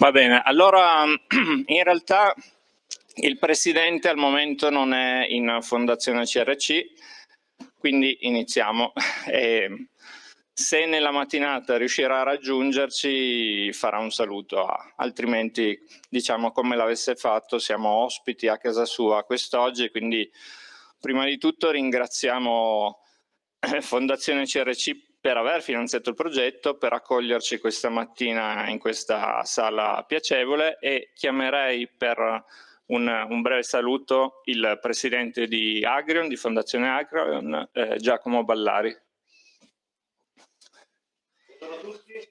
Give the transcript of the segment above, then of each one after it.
Va bene, allora in realtà il presidente al momento non è in Fondazione CRC, quindi iniziamo. E se nella mattinata riuscirà a raggiungerci farà un saluto, ah, altrimenti diciamo come l'avesse fatto siamo ospiti a casa sua quest'oggi, quindi prima di tutto ringraziamo eh, Fondazione CRC per aver finanziato il progetto, per accoglierci questa mattina in questa sala piacevole e chiamerei per un, un breve saluto il presidente di Agrion, di Fondazione Agrion, eh, Giacomo Ballari. Buongiorno a tutti,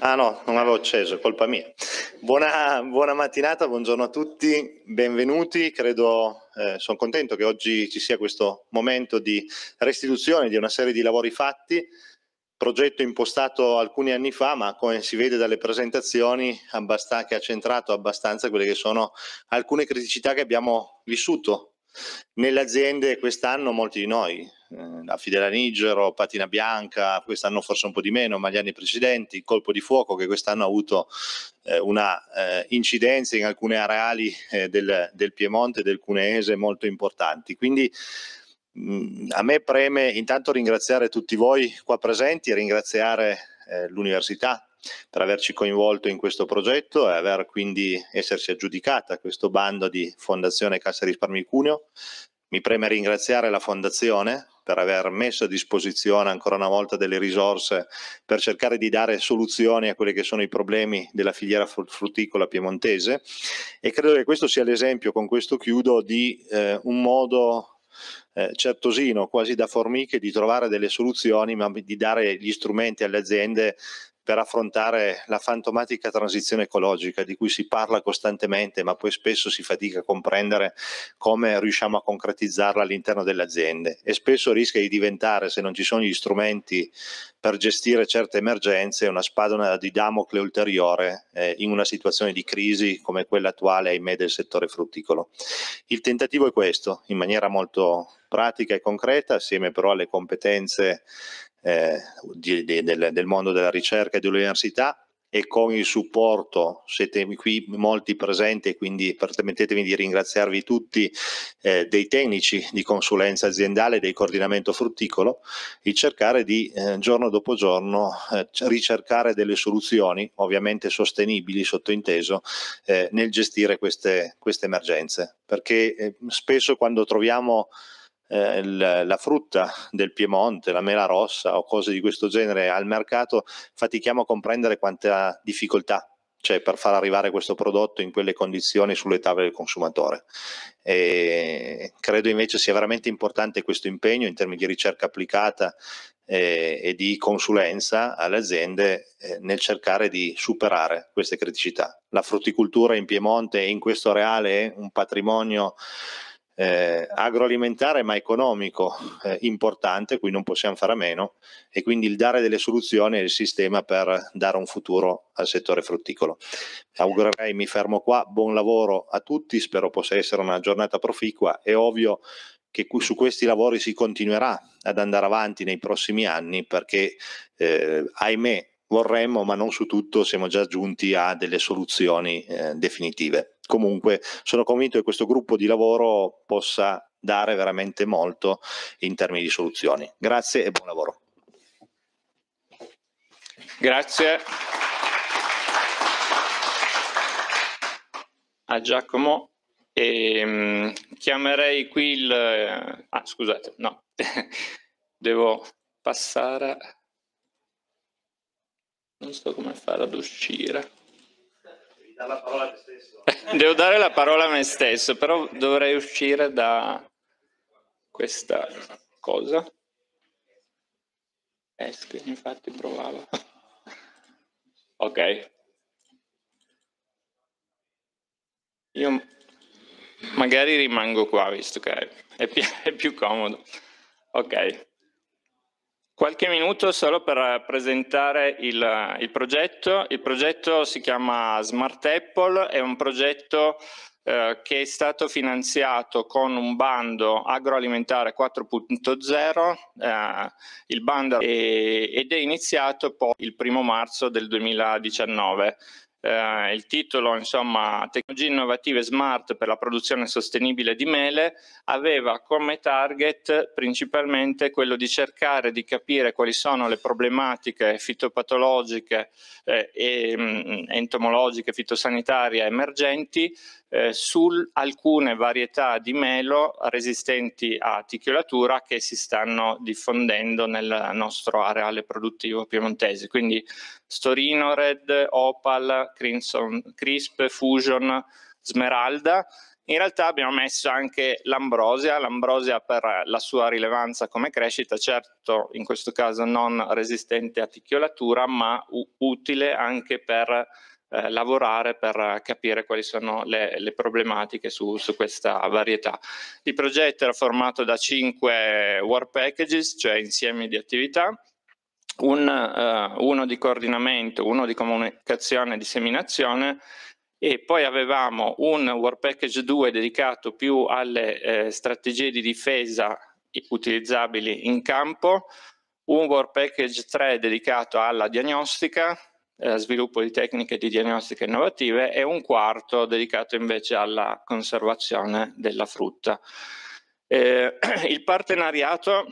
Ah no, non avevo acceso, colpa mia. Buona, buona mattinata, buongiorno a tutti, benvenuti. Credo, eh, sono contento che oggi ci sia questo momento di restituzione di una serie di lavori fatti, progetto impostato alcuni anni fa, ma come si vede dalle presentazioni che ha centrato abbastanza quelle che sono alcune criticità che abbiamo vissuto nelle aziende quest'anno molti di noi, eh, da Fidela Nigero, Patina Bianca, quest'anno forse un po' di meno, ma gli anni precedenti, il colpo di fuoco che quest'anno ha avuto eh, una eh, incidenza in alcune areali eh, del, del, Piemonte e del Cuneese molto importanti. Quindi mh, mm, a me preme intanto ringraziare tutti voi qua presenti, e ringraziare eh, l'università per averci coinvolto in questo progetto e aver quindi essersi aggiudicata questo bando di Fondazione Cassa Risparmi Cuneo. Mi preme ringraziare la Fondazione per aver messo a disposizione ancora una volta delle risorse per cercare di dare soluzioni a quelli che sono i problemi della filiera frutticola piemontese e credo che questo sia l'esempio, con questo chiudo, di eh, un modo eh, certosino, quasi da formiche, di trovare delle soluzioni ma di dare gli strumenti alle aziende per affrontare la fantomatica transizione ecologica di cui si parla costantemente, ma poi spesso si fatica a comprendere come riusciamo a concretizzarla all'interno delle aziende e spesso rischia di diventare, se non ci sono gli strumenti per gestire certe emergenze, una spadona di Damocle ulteriore eh, in una situazione di crisi come quella attuale, ahimè, del settore frutticolo. Il tentativo è questo, in maniera molto pratica e concreta, assieme però alle competenze eh, di, di, del, del, mondo della ricerca e dell'università e con il supporto, siete qui molti presenti quindi permettetemi di ringraziarvi tutti eh, dei tecnici di consulenza aziendale, del coordinamento frutticolo, di cercare di eh, giorno dopo giorno eh, ricercare delle soluzioni, ovviamente sostenibili sottointeso, eh, nel gestire queste, queste emergenze. Perché eh, spesso quando troviamo eh, la frutta del Piemonte, la mela rossa o cose di questo genere al mercato, fatichiamo a comprendere quanta difficoltà c'è per far arrivare questo prodotto in quelle condizioni sulle tavole del consumatore. E credo invece sia veramente importante questo impegno in termini di ricerca applicata eh, e di consulenza alle aziende eh, nel cercare di superare queste criticità. La frutticoltura in Piemonte e in questo reale è un patrimonio eh, agroalimentare ma economico eh, importante, qui non possiamo fare a meno, e quindi il dare delle soluzioni al sistema per dare un futuro al settore frutticolo. Augurerei, mi fermo qua, buon lavoro a tutti, spero possa essere una giornata proficua, è ovvio che su questi lavori si continuerà ad andare avanti nei prossimi anni perché eh, ahimè vorremmo ma non su tutto siamo già giunti a delle soluzioni eh, definitive comunque sono convinto che questo gruppo di lavoro possa dare veramente molto in termini di soluzioni. Grazie e buon lavoro. Grazie a ah, Giacomo. E, ehm, chiamerei qui il... Ah, scusate, no. Devo passare... Non so come fare ad uscire dare la parola a te stesso. Devo dare la parola a me stesso, però dovrei uscire da questa cosa. Esco, eh, infatti provavo. ok. Io magari rimango qua, visto che è più, è più comodo. Ok. Qualche minuto solo per presentare il, il, progetto. Il progetto si chiama Smart Apple, è un progetto eh, che è stato finanziato con un bando agroalimentare 4.0, eh, il bando è, ed è iniziato poi il primo marzo del 2019 eh, il titolo insomma Tecnologie innovative smart per la produzione sostenibile di mele aveva come target principalmente quello di cercare di capire quali sono le problematiche fitopatologiche eh, e mm, entomologiche, fitosanitarie emergenti eh, su alcune varietà di melo resistenti a ticchiolatura che si stanno diffondendo nel nostro areale produttivo piemontese. Quindi Storino Red, Opal, Crimson, Crisp, Fusion, Smeralda. In realtà abbiamo messo anche l'ambrosia, l'ambrosia per la sua rilevanza come crescita, certo in questo caso non resistente a ticchiolatura, ma utile anche per eh, lavorare per capire quali sono le, le problematiche su, su, questa varietà. Il progetto era formato da cinque work packages, cioè insiemi di attività, un, eh, uno di coordinamento, uno di comunicazione e disseminazione e poi avevamo un work Package 2 dedicato più alle eh, strategie di difesa utilizzabili in campo, un work Package 3 dedicato alla diagnostica, eh, sviluppo di tecniche di diagnostica innovative e un quarto dedicato invece alla conservazione della frutta. Eh, il partenariato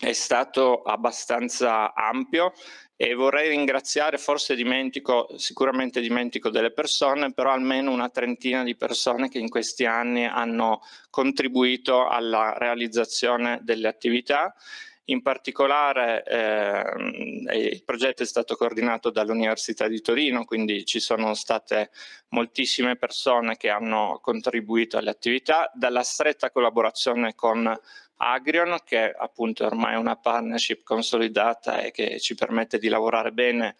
è stato abbastanza ampio e vorrei ringraziare, forse dimentico, sicuramente dimentico delle persone, però almeno una trentina di persone che in questi anni hanno contribuito alla realizzazione delle attività in particolare eh, il progetto è stato coordinato dall'Università di Torino, quindi ci sono state moltissime persone che hanno contribuito alle attività, dalla stretta collaborazione con Agrion, che appunto ormai è una partnership consolidata e che ci permette di lavorare bene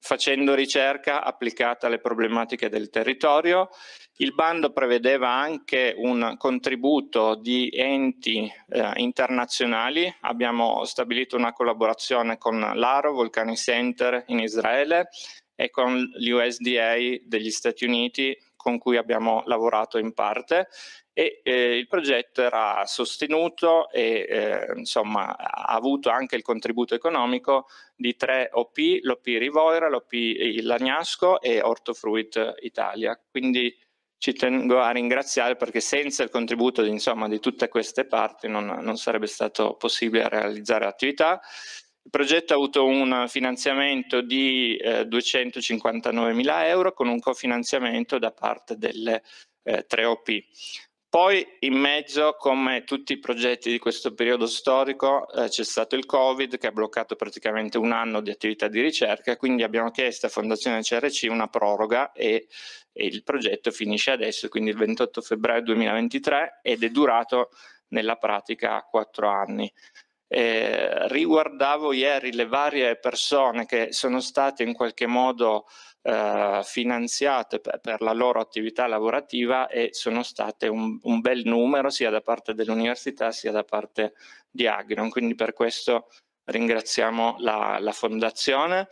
facendo ricerca applicata alle problematiche del territorio. Il bando prevedeva anche un contributo di enti eh, internazionali, abbiamo stabilito una collaborazione con l'ARO, Volcanic Center in Israele e con l'USDA degli Stati Uniti con cui abbiamo lavorato in parte e eh, il progetto era sostenuto e eh, insomma ha avuto anche il contributo economico di tre OP, l'OP Rivoira, l'OP Lagnasco e Ortofruit Italia. Quindi ci tengo a ringraziare perché senza il contributo di, insomma, di tutte queste parti non, non sarebbe stato possibile realizzare l'attività. Il progetto ha avuto un finanziamento di eh, 259 mila euro con un cofinanziamento da parte delle eh, 3OP. Poi in mezzo, come tutti i progetti di questo periodo storico, eh, c'è stato il Covid che ha bloccato praticamente un anno di attività di ricerca, quindi abbiamo chiesto a Fondazione CRC una proroga e, e il progetto finisce adesso, quindi il 28 febbraio 2023 ed è durato nella pratica quattro anni. Eh, riguardavo ieri le varie persone che sono state in qualche modo eh, finanziate per, per, la loro attività lavorativa e sono state un, un bel numero sia da parte dell'università sia da parte di Agrion. Quindi per questo ringraziamo la, la fondazione.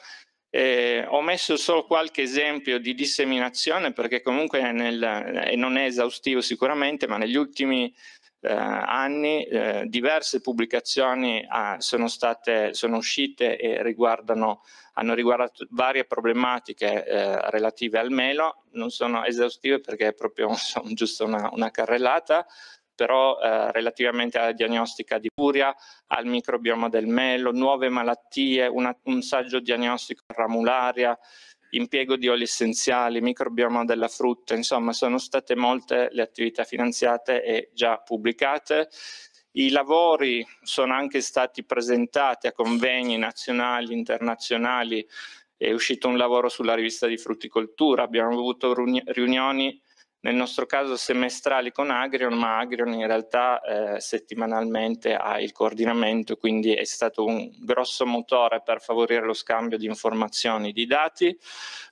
Eh, ho messo solo qualche esempio di disseminazione perché comunque nel, eh, non è esaustivo sicuramente, ma negli ultimi eh, anni eh, diverse pubblicazioni ah, sono, state, sono uscite e riguardano, hanno riguardato varie problematiche eh, relative al melo, non sono esaustive perché è proprio sono giusto una, una carrellata, però eh, relativamente alla diagnostica di furia, al microbioma del melo, nuove malattie, una, un saggio diagnostico ramularia, impiego di oli essenziali, microbioma della frutta, insomma sono state molte le attività finanziate e già pubblicate. I lavori sono anche stati presentati a convegni nazionali, internazionali, è uscito un lavoro sulla rivista di frutticoltura, abbiamo avuto riunioni nel nostro caso semestrali con Agrion, ma Agrion in realtà eh, settimanalmente ha il coordinamento, quindi è stato un grosso motore per favorire lo scambio di informazioni, di dati.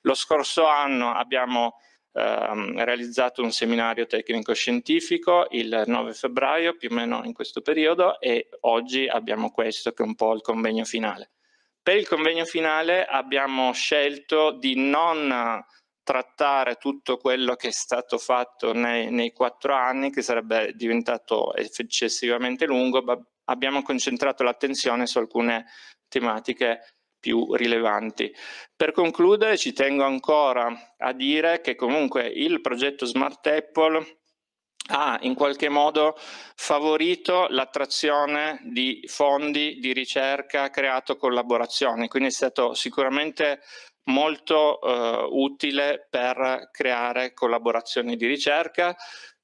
Lo scorso anno abbiamo ehm, realizzato un seminario tecnico-scientifico il 9 febbraio, più o meno in questo periodo, e oggi abbiamo questo che è un po' il convegno finale. Per il convegno finale abbiamo scelto di non trattare tutto quello che è stato fatto nei, nei quattro anni, che sarebbe diventato eccessivamente lungo, ma abbiamo concentrato l'attenzione su alcune tematiche più rilevanti. Per concludere ci tengo ancora a dire che comunque il progetto Smart Apple ha in qualche modo favorito l'attrazione di fondi di ricerca, creato collaborazioni, quindi è stato sicuramente molto eh, utile per creare collaborazioni di ricerca.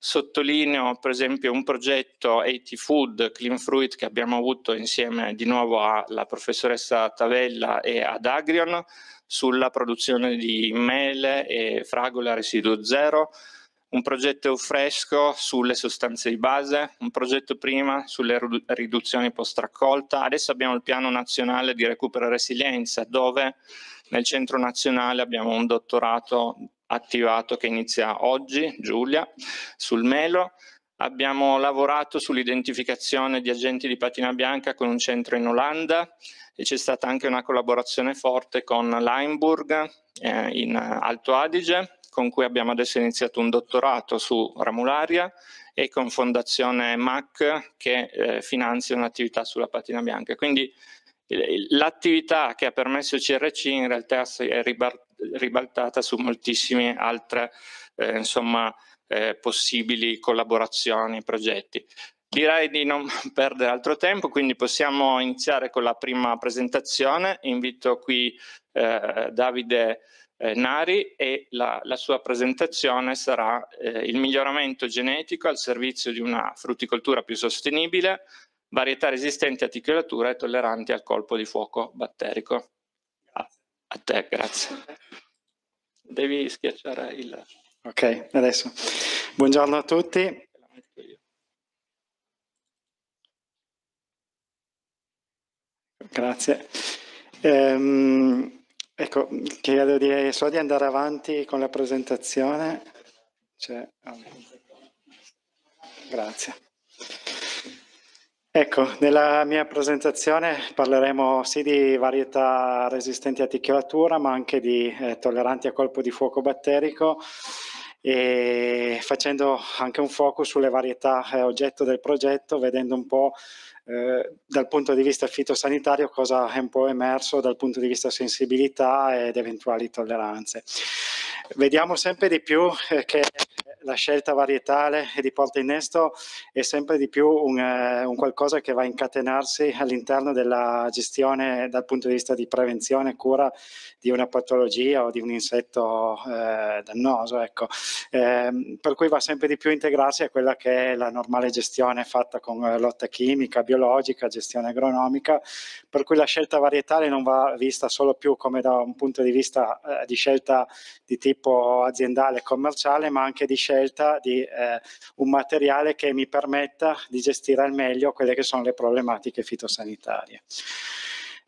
Sottolineo per esempio un progetto AT Food Clean Fruit che abbiamo avuto insieme di nuovo alla professoressa Tavella e ad Agrion sulla produzione di mele e fragole a residuo zero, un progetto fresco sulle sostanze di base, un progetto prima sulle riduzioni post raccolta. Adesso abbiamo il piano nazionale di recupero e resilienza dove nel centro nazionale abbiamo un dottorato attivato che inizia oggi, Giulia, sul Melo. Abbiamo lavorato sull'identificazione di agenti di patina bianca con un centro in Olanda e c'è stata anche una collaborazione forte con Leimburg eh, in Alto Adige, con cui abbiamo adesso iniziato un dottorato su Ramularia e con Fondazione MAC che eh, finanzia un'attività sulla patina bianca. Quindi L'attività che ha permesso il CRC in realtà si è ribaltata su moltissime altre eh, insomma, eh, possibili collaborazioni, progetti. Direi di non perdere altro tempo, quindi possiamo iniziare con la prima presentazione. Invito qui eh, Davide eh, Nari e la, la, sua presentazione sarà eh, il miglioramento genetico al servizio di una frutticoltura più sostenibile, varietà resistenti a ticchiolatura e tolleranti al colpo di fuoco batterico. A, te, grazie. Devi schiacciare il... Ok, adesso. Buongiorno a tutti. Grazie. Ehm, ecco, chiedo di, so di andare avanti con la presentazione. Cioè, grazie. Ecco, nella mia presentazione parleremo sì di varietà resistenti a ticchiolatura, ma anche di eh, tolleranti a colpo di fuoco batterico e facendo anche un focus sulle varietà eh, oggetto del progetto, vedendo un po' eh, dal punto di vista fitosanitario cosa è un po' emerso dal punto di vista sensibilità ed eventuali tolleranze. Vediamo sempre di più eh, che la scelta varietale di porta innesto è sempre di più un, eh, un qualcosa che va a incatenarsi all'interno della gestione dal punto di vista di prevenzione e cura di una patologia o di un insetto eh, dannoso. Ecco. Eh, per cui va sempre di più integrarsi a quella che è la normale gestione fatta con eh, lotta chimica, biologica, gestione agronomica, per cui la scelta varietale non va vista solo più come da un punto di vista eh, di scelta di tipo aziendale e commerciale, ma anche di scelta scelta di eh, un materiale che mi permetta di gestire al meglio quelle che sono le problematiche fitosanitarie.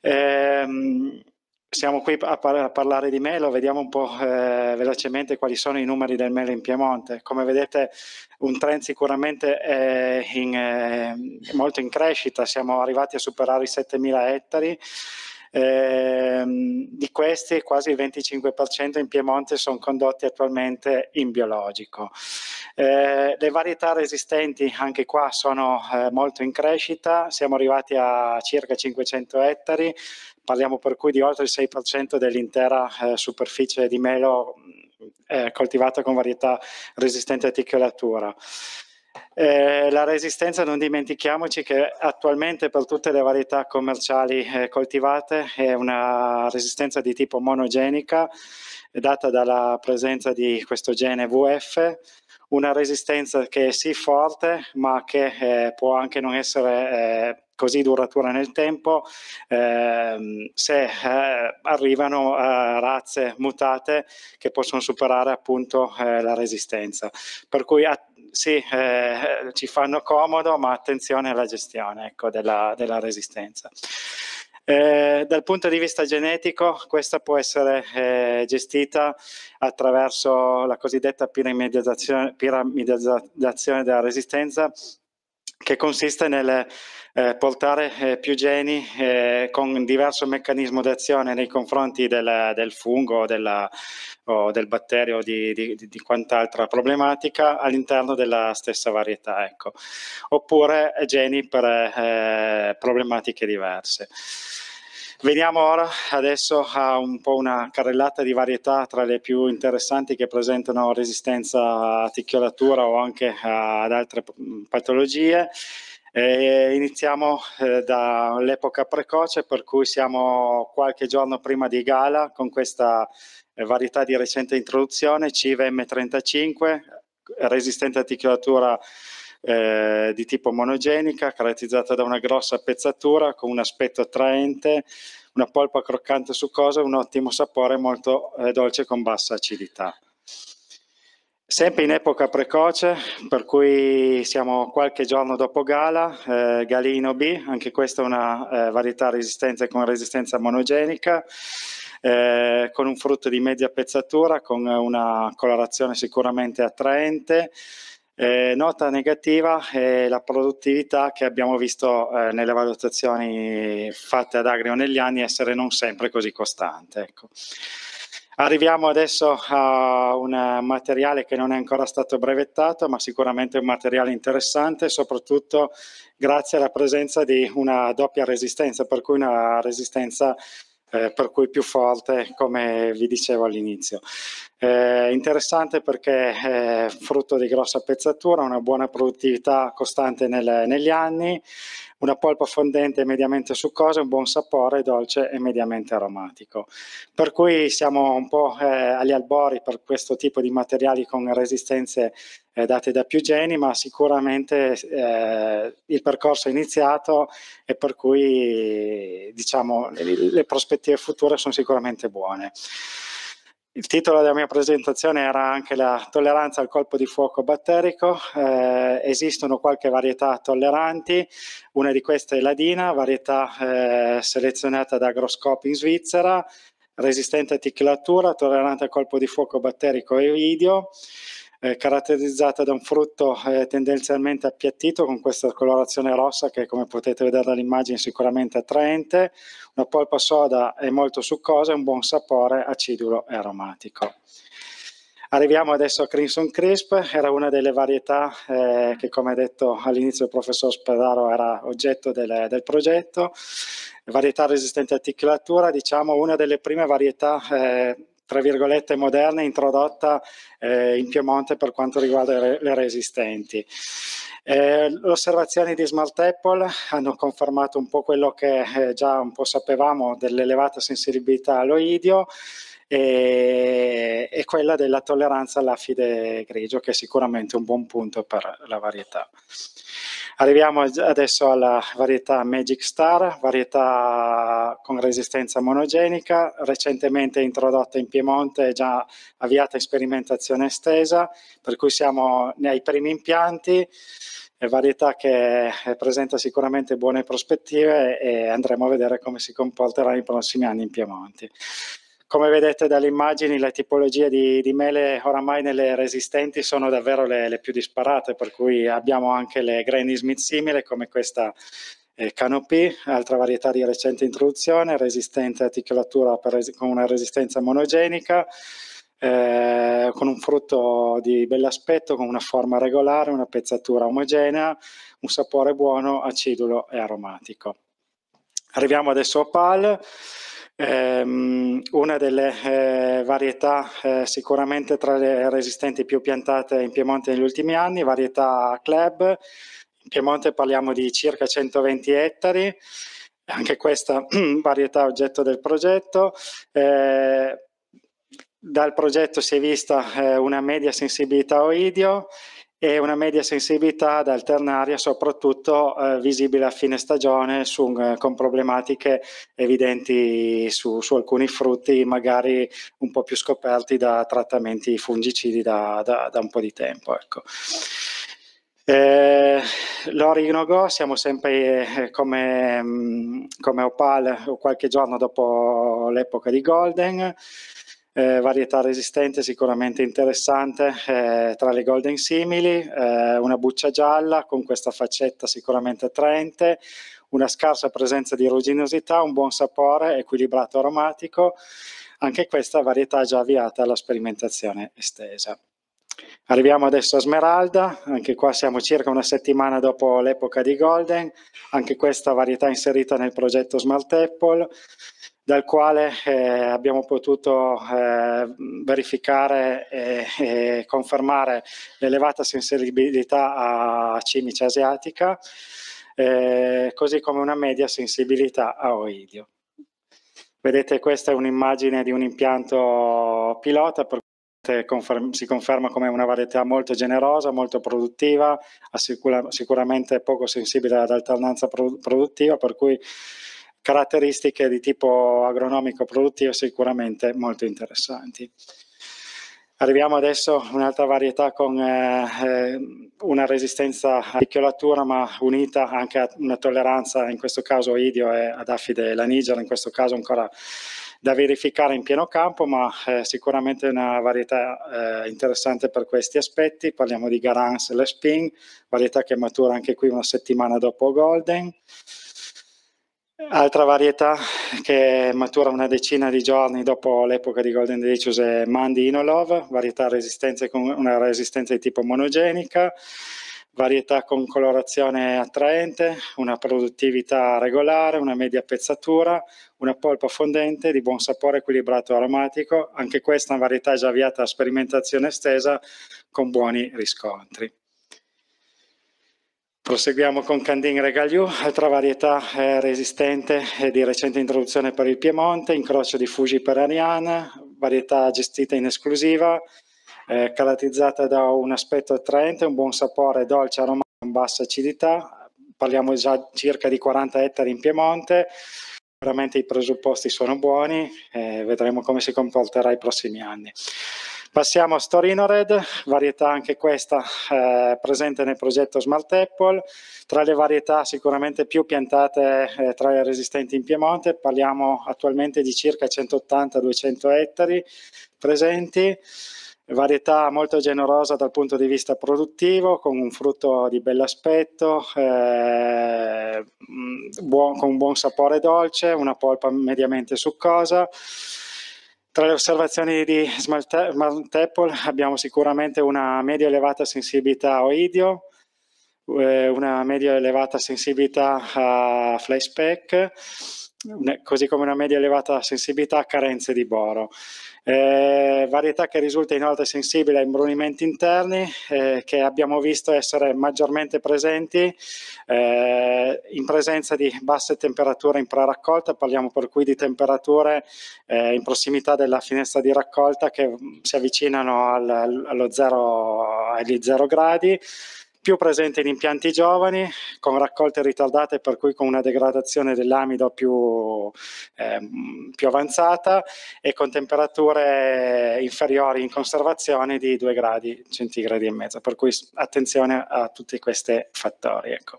Ehm, siamo qui a, par a, parlare di melo, vediamo un po' eh, velocemente quali sono i numeri del melo in Piemonte. Come vedete un trend sicuramente eh, in, eh, molto in crescita, siamo arrivati a superare i 7.000 ettari, Ehm, di questi quasi il 25% in Piemonte sono condotti attualmente in biologico. Eh, le varietà resistenti anche qua sono eh, molto in crescita, siamo arrivati a circa 500 ettari, parliamo per cui di oltre il 6% dell'intera eh, superficie di melo mm, coltivata con varietà resistenti a ticchiolatura. Eh, la resistenza non dimentichiamoci che attualmente per tutte le varietà commerciali eh, coltivate è una resistenza di tipo monogenica data dalla presenza di questo gene VF, una resistenza che è sì forte ma che eh, può anche non essere eh, così duratura nel tempo ehm, se eh, arrivano eh, razze mutate che possono superare appunto eh, la resistenza. Per cui sì, eh, ci fanno comodo, ma attenzione alla gestione ecco, della, della, resistenza. Eh, dal punto di vista genetico, questa può essere eh, gestita attraverso la cosiddetta piramidizzazione, piramidizzazione della resistenza, che consiste nel eh, portare eh, più geni eh, con diverso meccanismo d'azione nei confronti del, del fungo della, o del batterio di, di, di, quant'altra problematica all'interno della stessa varietà, ecco. oppure geni per eh, eh, problematiche diverse. Veniamo ora adesso a un po' una carrellata di varietà tra le più interessanti che presentano resistenza a ticchiolatura o anche ad altre mm, patologie. E iniziamo eh, dall'epoca precoce, per cui siamo qualche giorno prima di gala con questa eh, varietà di recente introduzione, CIVM35, resistente a ticchiolatura eh, di tipo monogenica, caratterizzata da una grossa pezzatura con un aspetto attraente, una polpa croccante succosa e un ottimo sapore molto eh, dolce con bassa acidità. Sempre in epoca precoce, per cui siamo qualche giorno dopo Gala, eh, Galino B, anche questa è una eh, varietà resistente con resistenza monogenica, eh, con un frutto di media pezzatura, con una colorazione sicuramente attraente, eh, nota negativa è la produttività che abbiamo visto eh, nelle valutazioni fatte ad Agrio negli anni essere non sempre così costante. Ecco. Arriviamo adesso a un materiale che non è ancora stato brevettato, ma sicuramente un materiale interessante, soprattutto grazie alla presenza di una doppia resistenza, per cui una resistenza eh, per cui più forte, come vi dicevo all'inizio. Eh, interessante perché è frutto di grossa pezzatura, una buona produttività costante nel, negli anni, una polpa fondente e mediamente succosa, un buon sapore dolce e mediamente aromatico. Per cui siamo un po' eh, agli albori per questo tipo di materiali con resistenze eh, date da più geni, ma sicuramente eh, il percorso è iniziato e per cui diciamo, le, le prospettive future sono sicuramente buone. Il titolo della mia presentazione era anche la tolleranza al colpo di fuoco batterico. Eh, esistono qualche varietà tolleranti, una di queste è la Dina, varietà eh, selezionata da Agroscope in Svizzera, resistente a ticchilatura, tollerante al colpo di fuoco batterico e video eh, caratterizzata da un frutto eh, tendenzialmente appiattito con questa colorazione rossa che come potete vedere dall'immagine è sicuramente attraente, una polpa soda è molto succosa e un buon sapore acidulo e aromatico. Arriviamo adesso a Crimson Crisp, era una delle varietà eh, che come detto all'inizio il professor Spadaro era oggetto del, del progetto, varietà resistente a ticchilatura, diciamo una delle prime varietà eh, tra virgolette moderna introdotta eh, in Piemonte per quanto riguarda le, resistenti. Eh, le osservazioni di Smart Apple hanno confermato un po' quello che eh, già un po' sapevamo dell'elevata sensibilità all'oidio e, e quella della tolleranza all'affide grigio che è sicuramente un buon punto per la varietà. Arriviamo adesso alla varietà Magic Star, varietà con resistenza monogenica, recentemente introdotta in Piemonte, e già avviata in sperimentazione estesa, per cui siamo nei primi impianti, è varietà che presenta sicuramente buone prospettive e andremo a vedere come si comporterà nei prossimi anni in Piemonte. Come vedete dalle immagini, le tipologie di, di mele oramai nelle resistenti sono davvero le, le, più disparate, per cui abbiamo anche le Granny Smith simile, come questa eh, Canopy, altra varietà di recente introduzione, resistente a ticolatura res- con una resistenza monogenica, eh, con un frutto di bell'aspetto, con una forma regolare, una pezzatura omogenea, un sapore buono, acidulo e aromatico. Arriviamo adesso a PAL. Ehm, una delle eh, varietà eh, sicuramente tra le resistenti più piantate in Piemonte negli ultimi anni, varietà club. In Piemonte parliamo di circa 120 ettari, anche questa varietà oggetto del progetto. Eh, dal progetto si è vista eh, una media sensibilità oidio, e una media sensibilità ad alternaria soprattutto eh, visibile a fine stagione su, eh, con problematiche evidenti su, su, alcuni frutti magari un po' più scoperti da trattamenti fungicidi da, da, da un po' di tempo. Ecco. Eh, L'Orinogo, siamo sempre eh, come, mh, mm, come Opal qualche giorno dopo l'epoca di Golden, eh, varietà resistente sicuramente interessante eh, tra le Golden Simili, eh, una buccia gialla con questa faccetta sicuramente attraente, una scarsa presenza di ruginosità, un buon sapore, equilibrato aromatico, anche questa varietà già avviata alla sperimentazione estesa. Arriviamo adesso a Smeralda, anche qua siamo circa una settimana dopo l'epoca di Golden, anche questa varietà inserita nel progetto Smart Apple, dal quale eh, abbiamo potuto eh, verificare e, e, confermare l'elevata sensibilità a cimice asiatica, eh, così come una media sensibilità a oidio. Vedete questa è un'immagine di un impianto pilota, si conferma come una varietà molto generosa, molto produttiva, sicuramente poco sensibile ad alternanza produttiva, per cui caratteristiche di tipo agronomico produttivo sicuramente molto interessanti. Arriviamo adesso a un'altra varietà con eh, eh una resistenza a picchiolatura ma unita anche a una tolleranza, in questo caso idio e ad affide la Niger, in questo caso ancora da verificare in pieno campo ma eh, sicuramente una varietà eh, interessante per questi aspetti. Parliamo di Garance Lespin, varietà che matura anche qui una settimana dopo Golden. Altra varietà che matura una decina di giorni dopo l'epoca di Golden Delicious è Mandy Inolov, varietà resistente con una resistenza di tipo monogenica, varietà con colorazione attraente, una produttività regolare, una media pezzatura, una polpa fondente di buon sapore equilibrato aromatico, anche questa è una varietà già avviata a sperimentazione estesa con buoni riscontri. Proseguiamo con Candin Regaliu, altra varietà eh, resistente e di recente introduzione per il Piemonte, incrocio di Fuji per Ariane, varietà gestita in esclusiva, eh, caratterizzata da un aspetto attraente, un buon sapore, dolce, aromatico, bassa acidità. Parliamo già circa di 40 ettari in Piemonte, veramente i presupposti sono buoni, eh, vedremo come si comporterà i prossimi anni. Passiamo a Storinored, varietà anche questa eh, presente nel progetto Smart Apple, tra le varietà sicuramente più piantate eh, tra le resistenti in Piemonte, parliamo attualmente di circa 180-200 ettari presenti, varietà molto generosa dal punto di vista produttivo, con un frutto di bell'aspetto, eh, mm, con un buon sapore dolce, una polpa mediamente succosa, tra le osservazioni di Smart Apple abbiamo sicuramente una media elevata sensibilità a OIDIO, eh, una media elevata sensibilità a flashback, così come una media elevata sensibilità a carenze di boro. Eh, varietà che risulta inoltre sensibile a imbrunimenti interni eh, che abbiamo visto essere maggiormente presenti eh, in presenza di basse temperature in pre-raccolta, parliamo per cui di temperature eh, in prossimità della finestra di raccolta che mm, si avvicinano al, allo zero, agli 0 gradi più presente in impianti giovani, con raccolte ritardate per cui con una degradazione dell'amido più, ehm, più avanzata e con temperature inferiori in conservazione di 2 gradi centigradi e mezzo, per cui attenzione a tutti questi fattori. Ecco.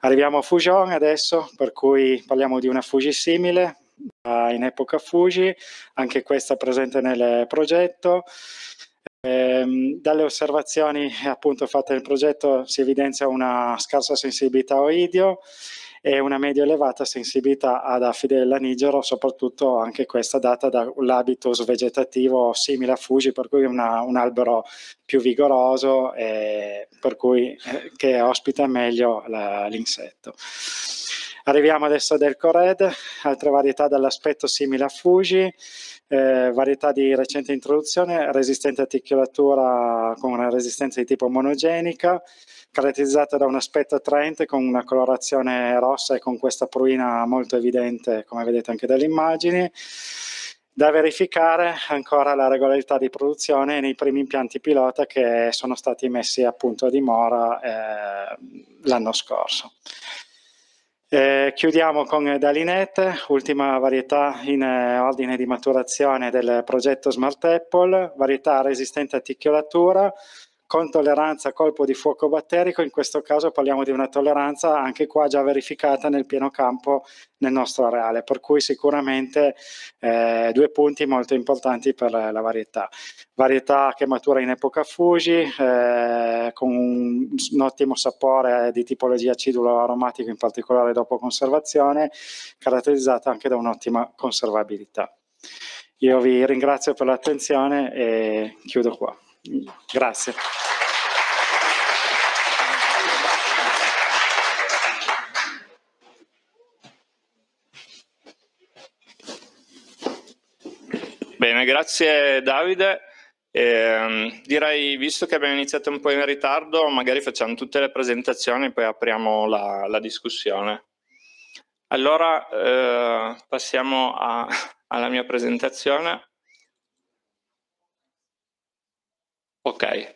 Arriviamo a Fusion adesso, per cui parliamo di una Fuji simile, ah, in epoca Fuji, anche questa presente nel progetto. Eh, dalle osservazioni appunto fatte nel progetto si evidenzia una scarsa sensibilità a oidio e una medio elevata sensibilità ad afide lanigero, soprattutto anche questa data dall'habitus vegetativo simile a Fuji, per cui una, un albero più vigoroso e per cui, eh, che ospita meglio l'insetto. Arriviamo adesso ad Elco Red, altre varietà dall'aspetto simile a Fuji, eh, varietà di recente introduzione, resistente a ticchiolatura con una resistenza di tipo monogenica, caratterizzata da un aspetto attraente con una colorazione rossa e con questa pruina molto evidente, come vedete anche dalle immagini. Da verificare ancora la regolarità di produzione nei primi impianti pilota che sono stati messi appunto a dimora eh, l'anno scorso. Eh, chiudiamo con Dalinette, ultima varietà in eh, ordine di maturazione del progetto Smart Apple, varietà resistente a ticchiolatura, con tolleranza a colpo di fuoco batterico, in questo caso parliamo di una tolleranza anche qua già verificata nel pieno campo nel nostro areale, per cui sicuramente eh, due punti molto importanti per la varietà. Varietà che matura in epoca Fuji, eh, con un, un ottimo sapore di tipologia acidulo aromatico, in particolare dopo conservazione, caratterizzata anche da un'ottima conservabilità. Io vi ringrazio per l'attenzione e chiudo qua. Grazie. Bene, grazie Davide. Eh, direi, visto che abbiamo iniziato un po' in ritardo, magari facciamo tutte le presentazioni e poi apriamo la, la discussione. Allora, eh, passiamo a, alla mia presentazione. Ok.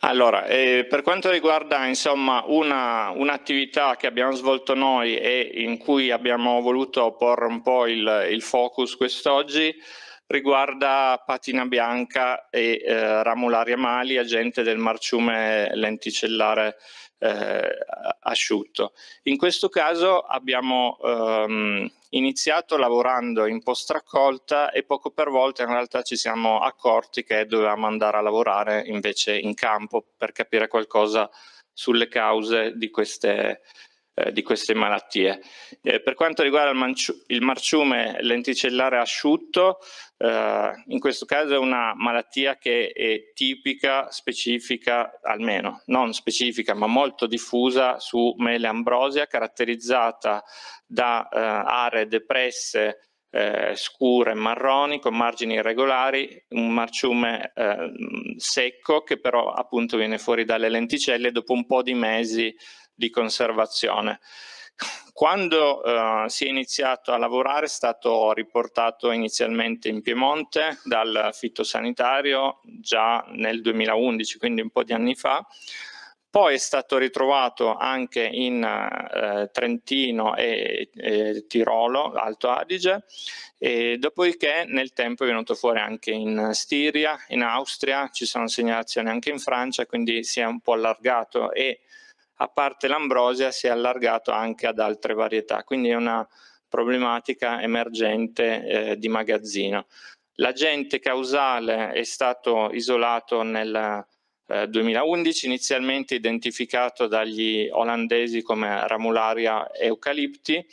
Allora, eh, per quanto riguarda un'attività un che abbiamo svolto noi e in cui abbiamo voluto porre un po' il, il focus quest'oggi, riguarda Patina Bianca e eh, Ramularia Mali, agente del marciume lenticellare eh, asciutto. In questo caso abbiamo ehm, iniziato lavorando in post raccolta e poco per volta in realtà ci siamo accorti che dovevamo andare a lavorare invece in campo per capire qualcosa sulle cause di queste, eh, di queste malattie. Eh, per quanto riguarda il, manciu- il marciume lenticellare asciutto, eh, in questo caso è una malattia che è tipica, specifica, almeno non specifica, ma molto diffusa su mele ambrosia, caratterizzata da eh, aree depresse eh, scure marroni con margini irregolari, un marciume eh, secco che però appunto viene fuori dalle lenticelle dopo un po' di mesi di conservazione. Quando eh, si è iniziato a lavorare è stato riportato inizialmente in Piemonte dal fitosanitario già nel 2011, quindi un po' di anni fa, poi è stato ritrovato anche in eh, Trentino e, e, Tirolo, Alto Adige, e dopodiché nel tempo è venuto fuori anche in Stiria, in Austria, ci sono segnalazioni anche in Francia, quindi si è un po' allargato e a parte l'ambrosia si è allargato anche ad altre varietà, quindi è una problematica emergente eh, di magazzino. L'agente causale è stato isolato nel eh, 2011, inizialmente identificato dagli olandesi come Ramularia eucalipti,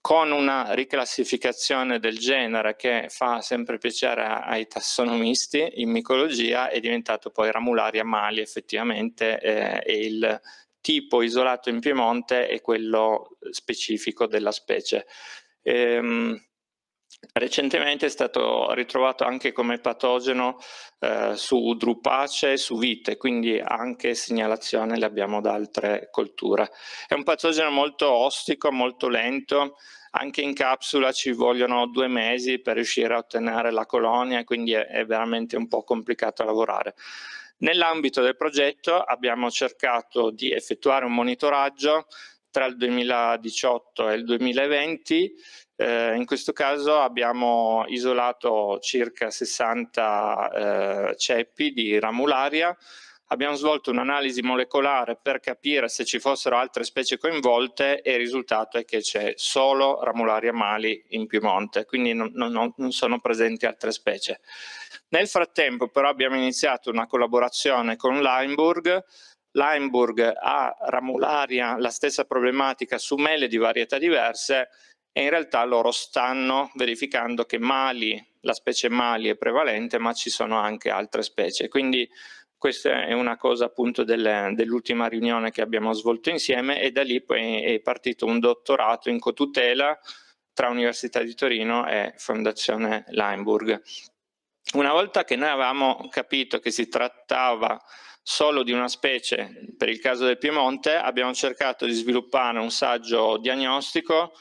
con una riclassificazione del genere che fa sempre piacere ai tassonomisti in micologia è diventato poi Ramularia mali effettivamente eh, e il tipo isolato in Piemonte e quello specifico della specie. Ehm, recentemente è stato ritrovato anche come patogeno eh, su drupace e su vite, quindi anche segnalazione l'abbiamo da altre colture. È un patogeno molto ostico, molto lento, anche in capsula ci vogliono due mesi per riuscire a ottenere la colonia, quindi è, è veramente un po' complicato lavorare. Nell'ambito del progetto abbiamo cercato di effettuare un monitoraggio tra il 2018 e il 2020. Eh, in questo caso abbiamo isolato circa 60 eh, ceppi di ramularia abbiamo svolto un'analisi molecolare per capire se ci fossero altre specie coinvolte e il risultato è che c'è solo Ramularia mali in Piemonte, quindi non, non, non, sono presenti altre specie. Nel frattempo però abbiamo iniziato una collaborazione con Leimburg, Leimburg ha Ramularia la stessa problematica su mele di varietà diverse e in realtà loro stanno verificando che mali, la specie mali è prevalente ma ci sono anche altre specie, quindi questa è una cosa appunto del, dell'ultima riunione che abbiamo svolto insieme e da lì poi è partito un dottorato in cotutela tra Università di Torino e Fondazione Leinburg. Una volta che noi avevamo capito che si trattava solo di una specie, per il caso del Piemonte, abbiamo cercato di sviluppare un saggio diagnostico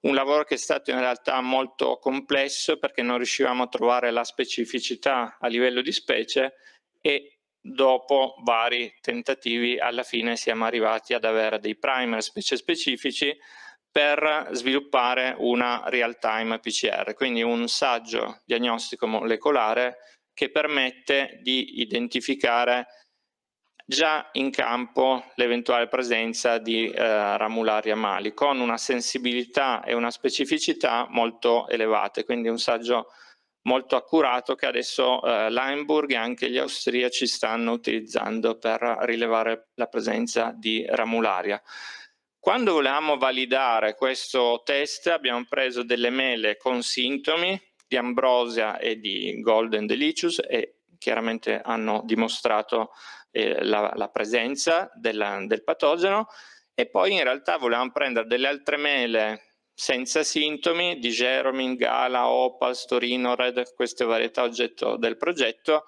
un lavoro che è stato in realtà molto complesso perché non riuscivamo a trovare la specificità a livello di specie e dopo vari tentativi alla fine siamo arrivati ad avere dei primer specie specifici per sviluppare una real-time PCR, quindi un saggio diagnostico molecolare che permette di identificare già in campo l'eventuale presenza di eh, ramularia mali con una sensibilità e una specificità molto elevate, quindi un saggio molto accurato che adesso eh, Limburg e anche gli austriaci stanno utilizzando per rilevare la presenza di ramularia. Quando volevamo validare questo test abbiamo preso delle mele con sintomi di ambrosia e di golden delicious e chiaramente hanno dimostrato eh, la, la, presenza della, del patogeno e poi in realtà volevamo prendere delle altre mele senza sintomi di Jeromin, Gala, Opals, Torino, Red, queste varietà oggetto del progetto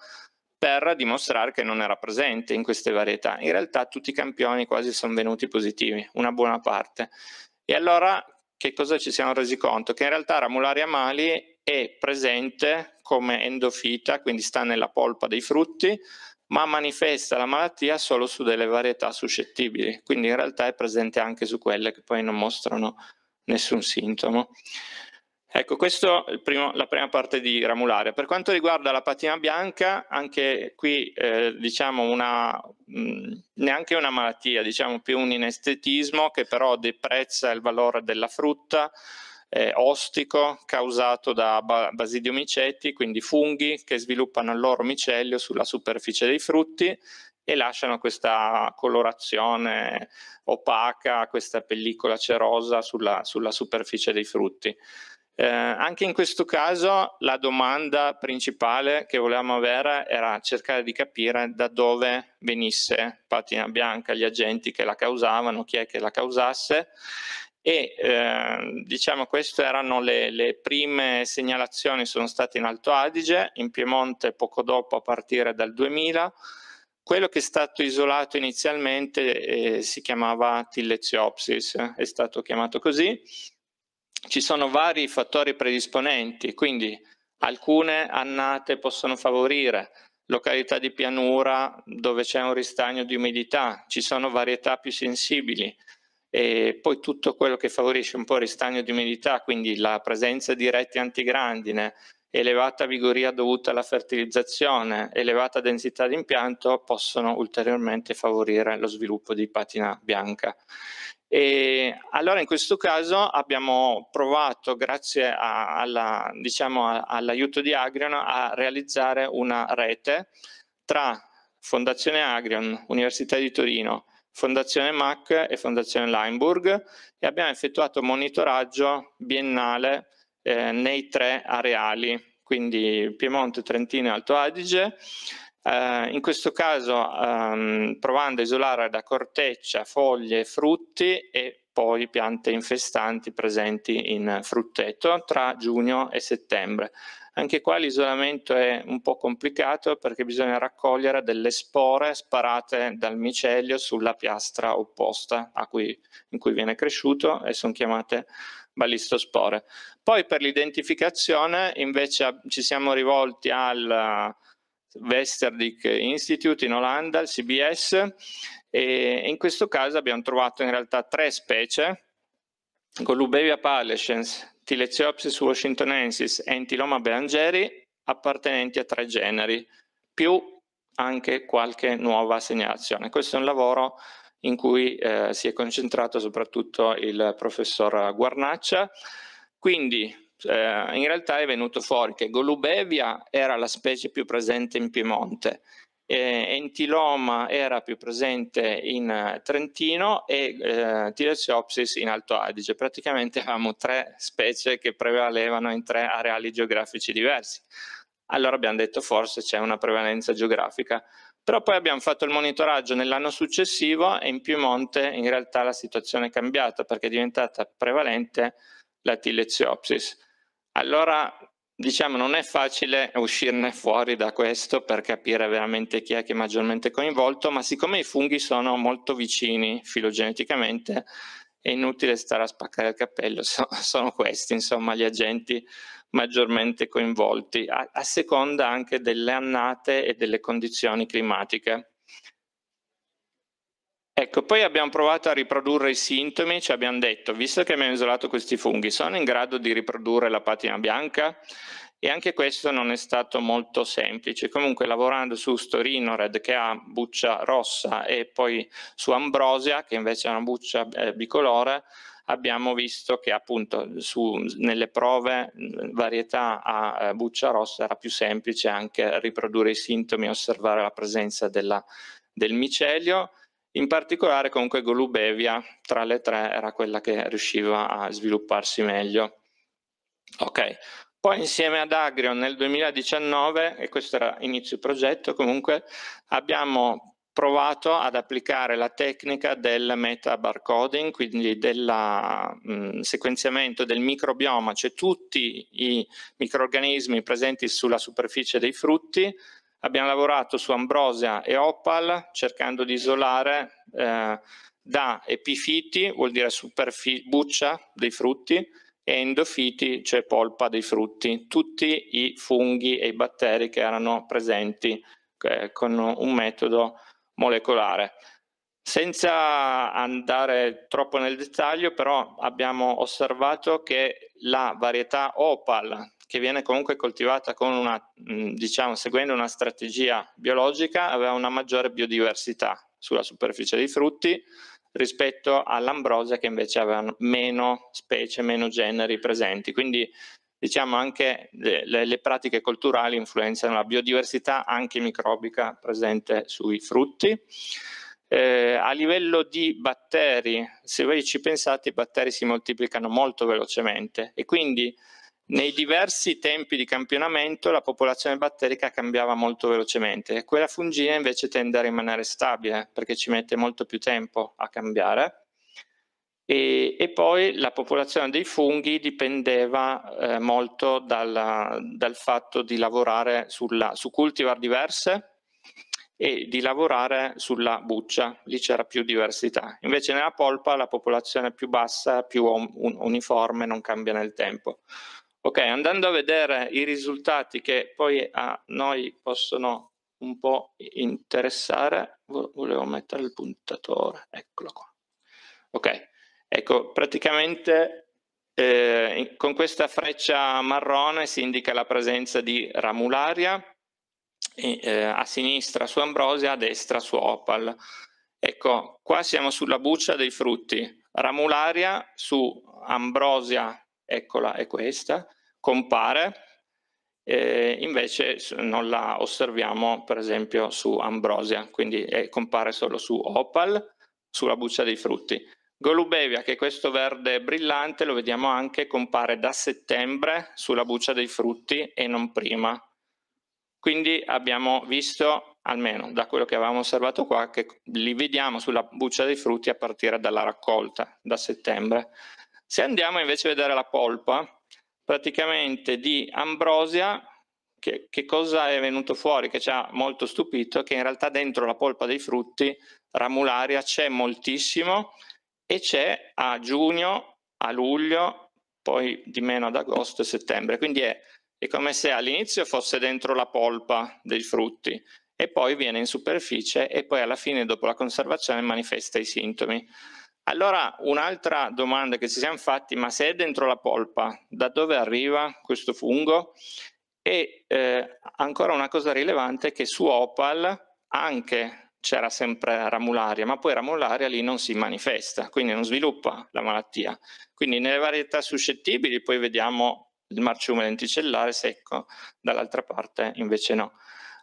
per dimostrare che non era presente in queste varietà. In realtà tutti i campioni quasi sono venuti positivi, una buona parte. E allora che cosa ci siamo resi conto? Che in realtà Ramularia mali è presente come endofita, quindi sta nella polpa dei frutti, ma manifesta la malattia solo su delle varietà suscettibili, quindi in realtà è presente anche su quelle che poi non mostrano nessun sintomo. Ecco, questa è primo, la prima parte di granulare. Per quanto riguarda la patina bianca, anche qui eh, diciamo una, mh, mm, neanche una malattia, diciamo più un inestetismo che però deprezza il valore della frutta, eh, ostico causato da basidiomiceti, quindi funghi che sviluppano il loro micelio sulla superficie dei frutti e lasciano questa colorazione opaca, questa pellicola cerosa sulla, sulla superficie dei frutti. Eh, anche in questo caso la domanda principale che volevamo avere era cercare di capire da dove venisse patina bianca, gli agenti che la causavano, chi è che la causasse e eh, diciamo queste erano le, le, prime segnalazioni sono state in Alto Adige, in Piemonte poco dopo a partire dal 2000 quello che è stato isolato inizialmente eh, si chiamava Tilleziopsis, è stato chiamato così. Ci sono vari fattori predisponenti, quindi alcune annate possono favorire, località di pianura dove c'è un ristagno di umidità, ci sono varietà più sensibili, e poi tutto quello che favorisce un po' il ristagno di umidità, quindi la presenza di reti antigrandine, elevata vigoria dovuta alla fertilizzazione, elevata densità di impianto possono ulteriormente favorire lo sviluppo di patina bianca. E allora in questo caso abbiamo provato, grazie diciamo, all'aiuto diciamo, all di Agrion, a realizzare una rete tra Fondazione Agrion, Università di Torino, Fondazione MAC e Fondazione Limburg e abbiamo effettuato monitoraggio biennale eh, nei tre areali, quindi Piemonte, Trentino e Alto Adige. Eh, in questo caso ehm, provando a isolare da corteccia foglie, frutti e poi piante infestanti presenti in frutteto tra giugno e settembre. Anche qua l'isolamento è un po' complicato perché bisogna raccogliere delle spore sparate dal micelio sulla piastra opposta cui, in cui viene cresciuto e sono chiamate ballistospore. Poi per l'identificazione invece ci siamo rivolti al eh, Westerdijk Institute in Olanda, il CBS, e in questo caso abbiamo trovato in realtà tre specie, Golubevia palescens, Tileciopsis washingtonensis e Antiloma beangeri, appartenenti a tre generi, più anche qualche nuova segnalazione. Questo è un lavoro in cui eh, si è concentrato soprattutto il professor Guarnaccia, quindi eh, in realtà è venuto fuori che Golubevia era la specie più presente in Piemonte, eh, Entiloma era più presente in eh, Trentino e eh, Tilesiopsis in Alto Adige. Praticamente avevamo tre specie che prevalevano in tre areali geografici diversi. Allora abbiamo detto forse c'è una prevalenza geografica però poi abbiamo fatto il monitoraggio nell'anno successivo e in Piemonte in realtà la situazione è cambiata perché è diventata prevalente la tiliceopsis. Allora, diciamo, non è facile uscirne fuori da questo per capire veramente chi è che è maggiormente coinvolto, ma siccome i funghi sono molto vicini filogeneticamente, è inutile stare a spaccare il cappello, so, sono questi insomma gli agenti maggiormente coinvolti, a, a seconda anche delle annate e delle condizioni climatiche. Ecco, poi abbiamo provato a riprodurre i sintomi, ci abbiamo detto, visto che abbiamo isolato questi funghi, sono in grado di riprodurre la patina bianca? E anche questo non è stato molto semplice. Comunque lavorando su Storinored che ha buccia rossa e poi su Ambrosia che invece ha una buccia eh, bicolore, abbiamo visto che appunto su, nelle prove varietà a eh, buccia rossa era più semplice anche riprodurre i sintomi e osservare la presenza della, del micelio in particolare comunque Golubevia tra le tre era quella che riusciva a svilupparsi meglio. Ok, poi insieme ad Agrion nel 2019, e questo era inizio progetto comunque, abbiamo provato ad applicare la tecnica del meta-barcoding, quindi del mm, sequenziamento del microbioma, cioè tutti i microorganismi presenti sulla superficie dei frutti, Abbiamo lavorato su Ambrosia e Opal cercando di isolare eh, da epifiti, vuol dire buccia dei frutti, e endofiti, cioè polpa dei frutti, tutti i funghi e i batteri che erano presenti eh, con un metodo molecolare. Senza andare troppo nel dettaglio, però abbiamo osservato che la varietà Opal che viene comunque coltivata una, mm, diciamo, seguendo una strategia biologica, aveva una maggiore biodiversità sulla superficie dei frutti rispetto all'ambrosia che invece aveva meno specie, meno generi presenti. Quindi diciamo anche le, le, le pratiche culturali influenzano la biodiversità anche microbica presente sui frutti. Eh, a livello di batteri, se voi ci pensate, i batteri si moltiplicano molto velocemente e quindi nei diversi tempi di campionamento la popolazione batterica cambiava molto velocemente quella fungina invece tende a rimanere stabile perché ci mette molto più tempo a cambiare. E, e poi la popolazione dei funghi dipendeva eh, molto dalla, dal fatto di lavorare sulla, su cultivar diverse e di lavorare sulla buccia, lì c'era più diversità. Invece nella polpa la popolazione è più bassa, più uniforme, non cambia nel tempo. Ok, andando a vedere i risultati che poi a noi possono un po' interessare, volevo mettere il puntatore, eccolo qua. Ok, ecco, praticamente eh, con questa freccia marrone si indica la presenza di ramularia, eh, a sinistra su ambrosia, a destra su opal. Ecco, qua siamo sulla buccia dei frutti, ramularia su ambrosia eccola, è questa, compare, eh, invece non la osserviamo per esempio su Ambrosia, quindi è, compare solo su Opal, sulla buccia dei frutti. Golubevia, che è questo verde brillante, lo vediamo anche, compare da settembre sulla buccia dei frutti e non prima. Quindi abbiamo visto, almeno da quello che avevamo osservato qua, che li vediamo sulla buccia dei frutti a partire dalla raccolta, da settembre. Se andiamo invece a vedere la polpa, praticamente di Ambrosia, che, che cosa è venuto fuori che ci ha molto stupito? Che in realtà dentro la polpa dei frutti ramularia c'è moltissimo e c'è a giugno, a luglio, poi di meno ad agosto e settembre. Quindi è, è come se all'inizio fosse dentro la polpa dei frutti e poi viene in superficie e poi alla fine, dopo la conservazione, manifesta i sintomi. Allora un'altra domanda che ci siamo fatti, ma se è dentro la polpa, da dove arriva questo fungo? E eh, ancora una cosa rilevante è che su Opal anche c'era sempre ramularia, ma poi ramularia lì non si manifesta, quindi non sviluppa la malattia. Quindi nelle varietà suscettibili poi vediamo il marciume lenticellare secco, dall'altra parte invece no.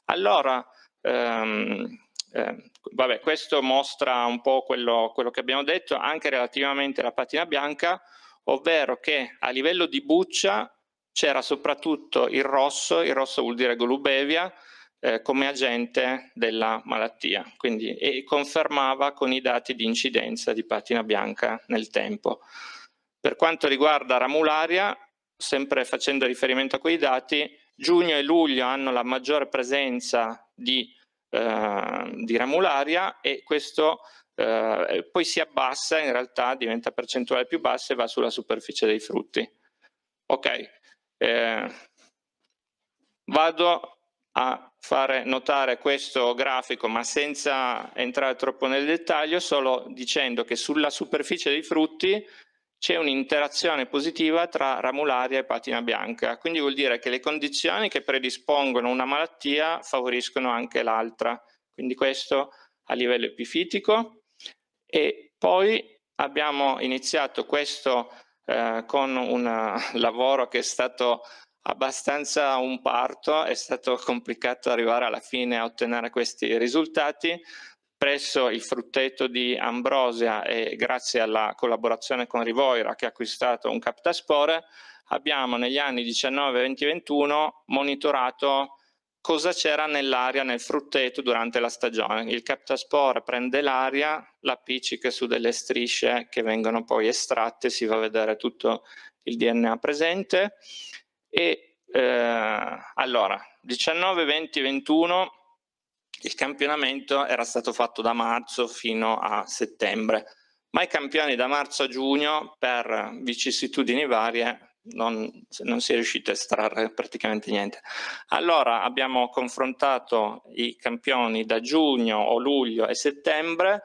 Allora, ehm, eh, vabbè, questo mostra un po' quello, quello, che abbiamo detto anche relativamente alla patina bianca, ovvero che a livello di buccia c'era soprattutto il rosso, il rosso vuol dire golubevia, eh, come agente della malattia, quindi e confermava con i dati di incidenza di patina bianca nel tempo. Per quanto riguarda ramularia, sempre facendo riferimento a quei dati, giugno e luglio hanno la maggiore presenza di Ehm, di ramularia e questo eh, poi si abbassa, in realtà diventa percentuale più bassa e va sulla superficie dei frutti. Ok, eh, vado a fare notare questo grafico ma senza entrare troppo nel dettaglio, solo dicendo che sulla superficie dei frutti c'è un'interazione positiva tra ramularia e patina bianca, quindi vuol dire che le condizioni che predispongono una malattia favoriscono anche l'altra, quindi questo a livello epifitico e poi abbiamo iniziato questo eh, con un eh, lavoro che è stato abbastanza un parto, è stato complicato arrivare alla fine a ottenere questi risultati, presso il frutteto di Ambrosia e grazie alla collaborazione con Rivoira che ha acquistato un captaspore, abbiamo negli anni 19, 20, 21 monitorato cosa c'era nell'aria nel frutteto durante la stagione. Il captaspore prende l'aria, la l'appiccica su delle strisce che vengono poi estratte, si va a vedere tutto il DNA presente e eh, allora 19, 20, 21 il campionamento era stato fatto da marzo fino a settembre, ma i campioni da marzo a giugno per vicissitudini varie non, non, si è riuscito a estrarre praticamente niente. Allora abbiamo confrontato i campioni da giugno o luglio e settembre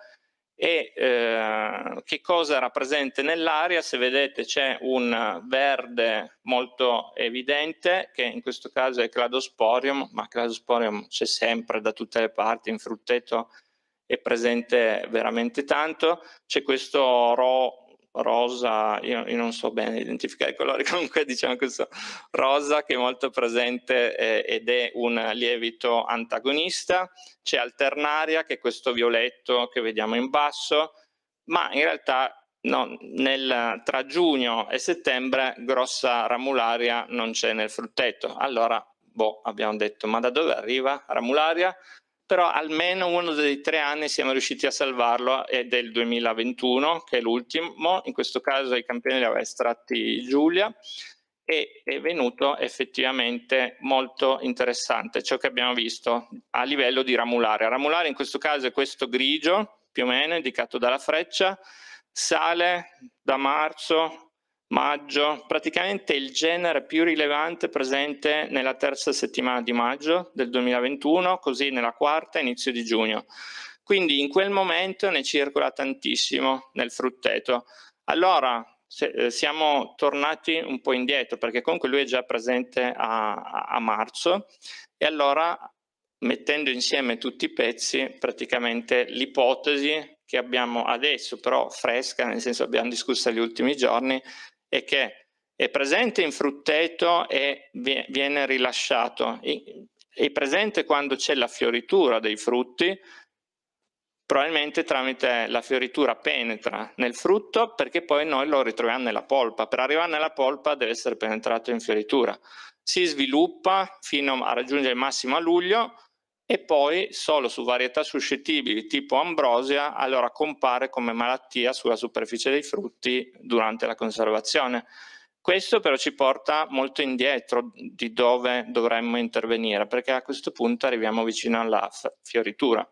e eh, che cosa era presente nell'area. Se vedete c'è un verde molto evidente che in questo caso è cladosporium, ma cladosporium c'è sempre da tutte le parti, in frutteto è presente veramente tanto. C'è questo ro rosa, io, io, non so bene identificare i colori, comunque diciamo questo rosa che è molto presente eh, ed è un lievito antagonista, c'è alternaria che è questo violetto che vediamo in basso, ma in realtà no, nel, tra giugno e settembre grossa ramularia non c'è nel frutteto, allora boh, abbiamo detto ma da dove arriva ramularia? però almeno uno dei tre anni siamo riusciti a salvarlo è del 2021 che è l'ultimo, in questo caso i campioni li aveva estratti Giulia e è venuto effettivamente molto interessante ciò che abbiamo visto a livello di ramulare. Ramulare in questo caso è questo grigio più o meno indicato dalla freccia, sale da marzo maggio, praticamente il genere più rilevante presente nella terza settimana di maggio del 2021, così nella quarta inizio di giugno. Quindi in quel momento ne circola tantissimo nel frutteto. Allora se, eh, siamo tornati un po' indietro perché comunque lui è già presente a, a, marzo e allora mettendo insieme tutti i pezzi praticamente l'ipotesi che abbiamo adesso, però fresca, nel senso abbiamo discusso negli ultimi giorni, è che è presente in frutteto e viene rilasciato. È presente quando c'è la fioritura dei frutti, probabilmente tramite la fioritura penetra nel frutto perché poi noi lo ritroviamo nella polpa. Per arrivare nella polpa deve essere penetrato in fioritura. Si sviluppa fino a raggiungere il massimo a luglio, e poi solo su varietà suscettibili tipo ambrosia allora compare come malattia sulla superficie dei frutti durante la conservazione. Questo però ci porta molto indietro di dove dovremmo intervenire perché a questo punto arriviamo vicino alla fioritura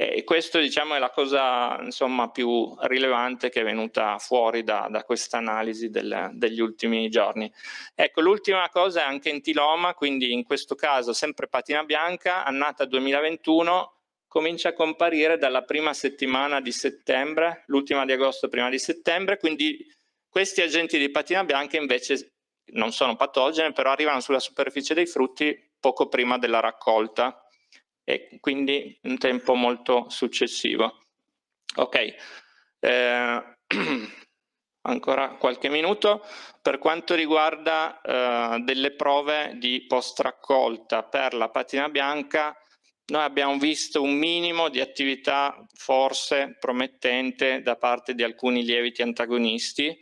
e questo diciamo, è la cosa insomma, più rilevante che è venuta fuori da, da questa analisi del, degli ultimi giorni. Ecco, l'ultima cosa è anche in tiloma, quindi in questo caso sempre patina bianca, annata 2021, comincia a comparire dalla prima settimana di settembre, l'ultima di agosto, prima di settembre, quindi questi agenti di patina bianca invece non sono patogene, però arrivano sulla superficie dei frutti poco prima della raccolta e quindi un tempo molto successivo. Ok, eh, ancora qualche minuto. Per quanto riguarda eh, delle prove di post raccolta per la patina bianca, noi abbiamo visto un minimo di attività forse promettente da parte di alcuni lieviti antagonisti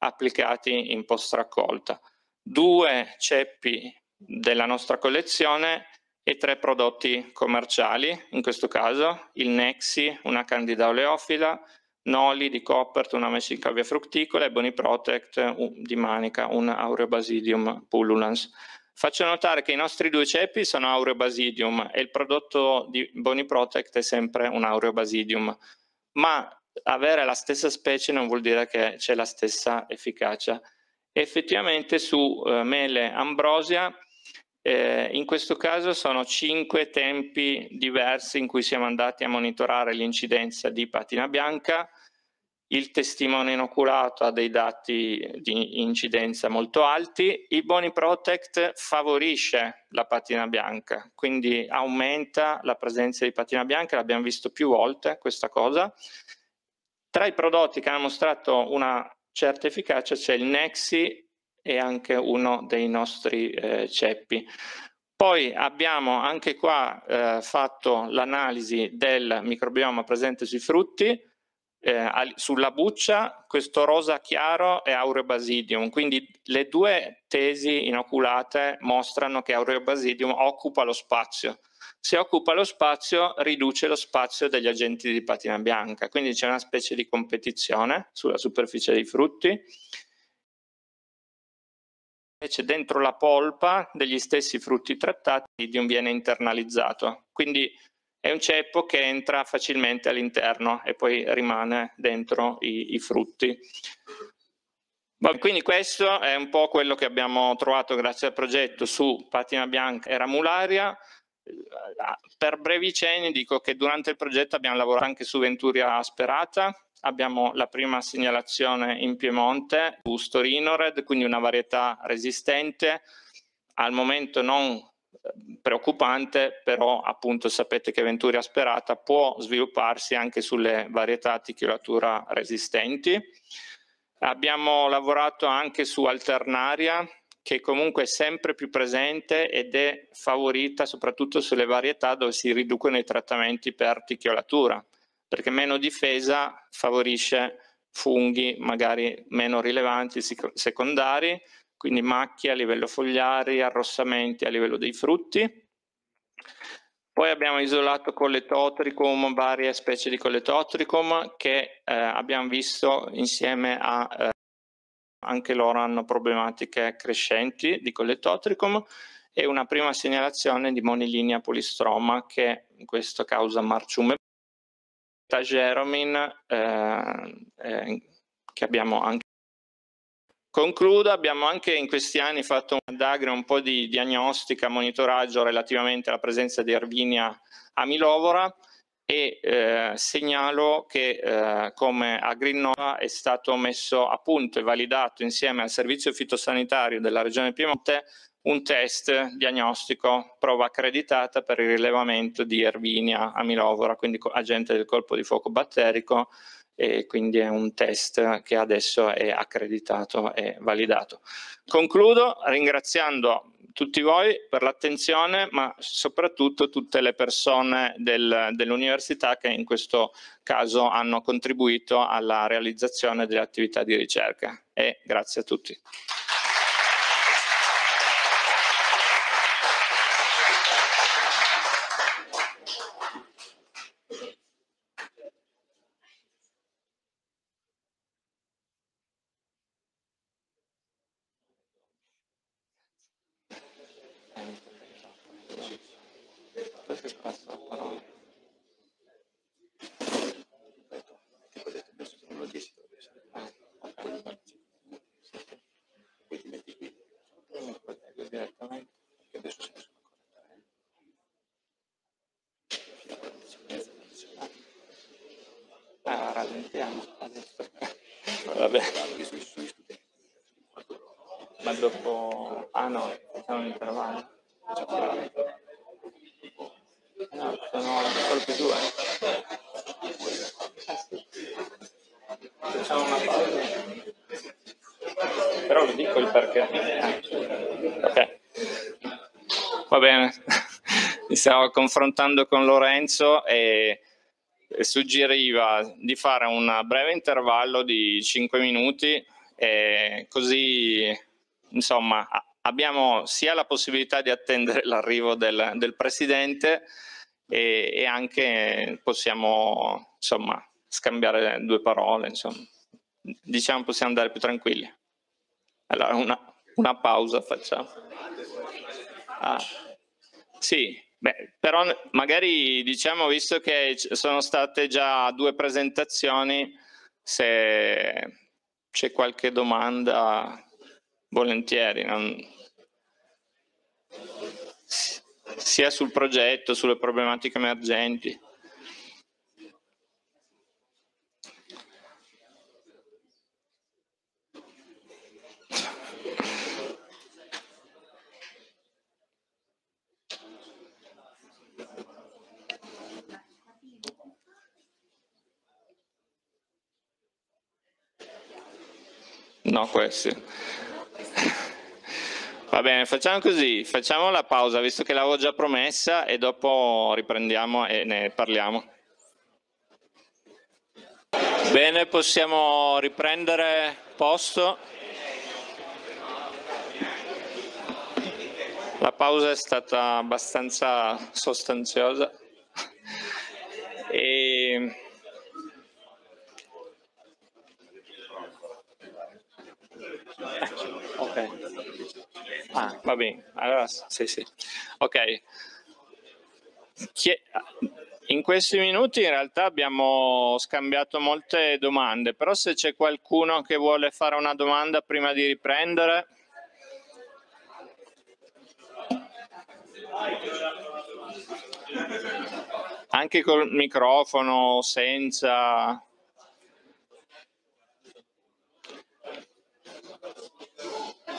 applicati in post raccolta. Due ceppi della nostra collezione e tre prodotti commerciali, in questo caso il Nexi, una candida oleofila, Noli di Coppert, una mesicavia fructicola e Boni Protect di Manica, un Aureo Basidium pullulans. Faccio notare che i nostri due ceppi sono Aureo Basidium e il prodotto di Boni Protect è sempre un Aureo Basidium, ma avere la stessa specie non vuol dire che c'è la stessa efficacia. Effettivamente su eh, mele ambrosia eh, in questo caso sono cinque tempi diversi in cui siamo andati a monitorare l'incidenza di patina bianca. Il testimone inoculato ha dei dati di incidenza molto alti. Il Boni Protect favorisce la patina bianca, quindi aumenta la presenza di patina bianca, l'abbiamo visto più volte questa cosa. Tra i prodotti che hanno mostrato una certa efficacia c'è il Nexi e anche uno dei nostri eh, ceppi. Poi abbiamo anche qua eh, fatto l'analisi del microbioma presente sui frutti, eh, sulla buccia questo rosa chiaro è Aureobasidium, quindi le due tesi inoculate mostrano che Aureobasidium occupa lo spazio. Se occupa lo spazio riduce lo spazio degli agenti di patina bianca, quindi c'è una specie di competizione sulla superficie dei frutti invece dentro la polpa degli stessi frutti trattati di un viene internalizzato. Quindi è un ceppo che entra facilmente all'interno e poi rimane dentro i, i frutti. quindi questo è un po' quello che abbiamo trovato grazie al progetto su patina bianca e ramularia. Eh, per brevi cenni dico che durante il progetto abbiamo lavorato anche su Venturia sperata, abbiamo la prima segnalazione in Piemonte, Bustorinored, quindi una varietà resistente, al momento non eh, preoccupante, però appunto sapete che Venturia sperata può svilupparsi anche sulle varietà ticchiolatura resistenti. Abbiamo lavorato anche su alternaria, che comunque è sempre più presente ed è favorita soprattutto sulle varietà dove si riducono i trattamenti per ticchiolatura perché meno difesa favorisce funghi magari meno rilevanti secondari, quindi macchie a livello fogliari, arrossamenti a livello dei frutti. Poi abbiamo isolato Colletotricum, varie specie di Colletotricum che eh, abbiamo visto insieme a... Eh, anche loro hanno problematiche crescenti di Colletotricum e una prima segnalazione di monilinia polistroma che in questo causa marciume Jeromin eh, eh, che abbiamo anche Concludo, abbiamo anche in questi anni fatto ad Agri un po' di diagnostica, monitoraggio relativamente alla presenza di Arvinia Milovora e eh, segnalo che eh, come Agrinnova è stato messo a punto e validato insieme al servizio fitosanitario della regione Piemonte un test diagnostico, prova accreditata per il rilevamento di Ervinia amilovora, quindi agente del colpo di fuoco batterico e quindi è un test che adesso è accreditato e validato. Concludo ringraziando tutti voi per l'attenzione, ma soprattutto tutte le persone del, dell'università che in questo caso hanno contribuito alla realizzazione delle attività di ricerca. E grazie a tutti. stavo confrontando con Lorenzo e suggeriva di fare un breve intervallo di 5 minuti così insomma abbiamo sia la possibilità di attendere l'arrivo del, del presidente e, e, anche possiamo insomma scambiare due parole insomma diciamo possiamo andare più tranquilli allora una, una pausa facciamo ah, sì Beh, però magari diciamo, visto che sono state già due presentazioni, se c'è qualche domanda, volentieri. Non... Sia sul progetto, sulle problematiche emergenti. No, questi. Va bene, facciamo così, facciamo la pausa, visto che l'avevo già promessa, e dopo riprendiamo e ne parliamo. Bene, possiamo riprendere posto. La pausa è stata abbastanza sostanziosa. E Ok. Ah, va bene. Allora, sì, sì. Ok. Chie- in questi minuti in realtà abbiamo scambiato molte domande, però se c'è qualcuno che vuole fare una domanda prima di riprendere. Anche col microfono, senza...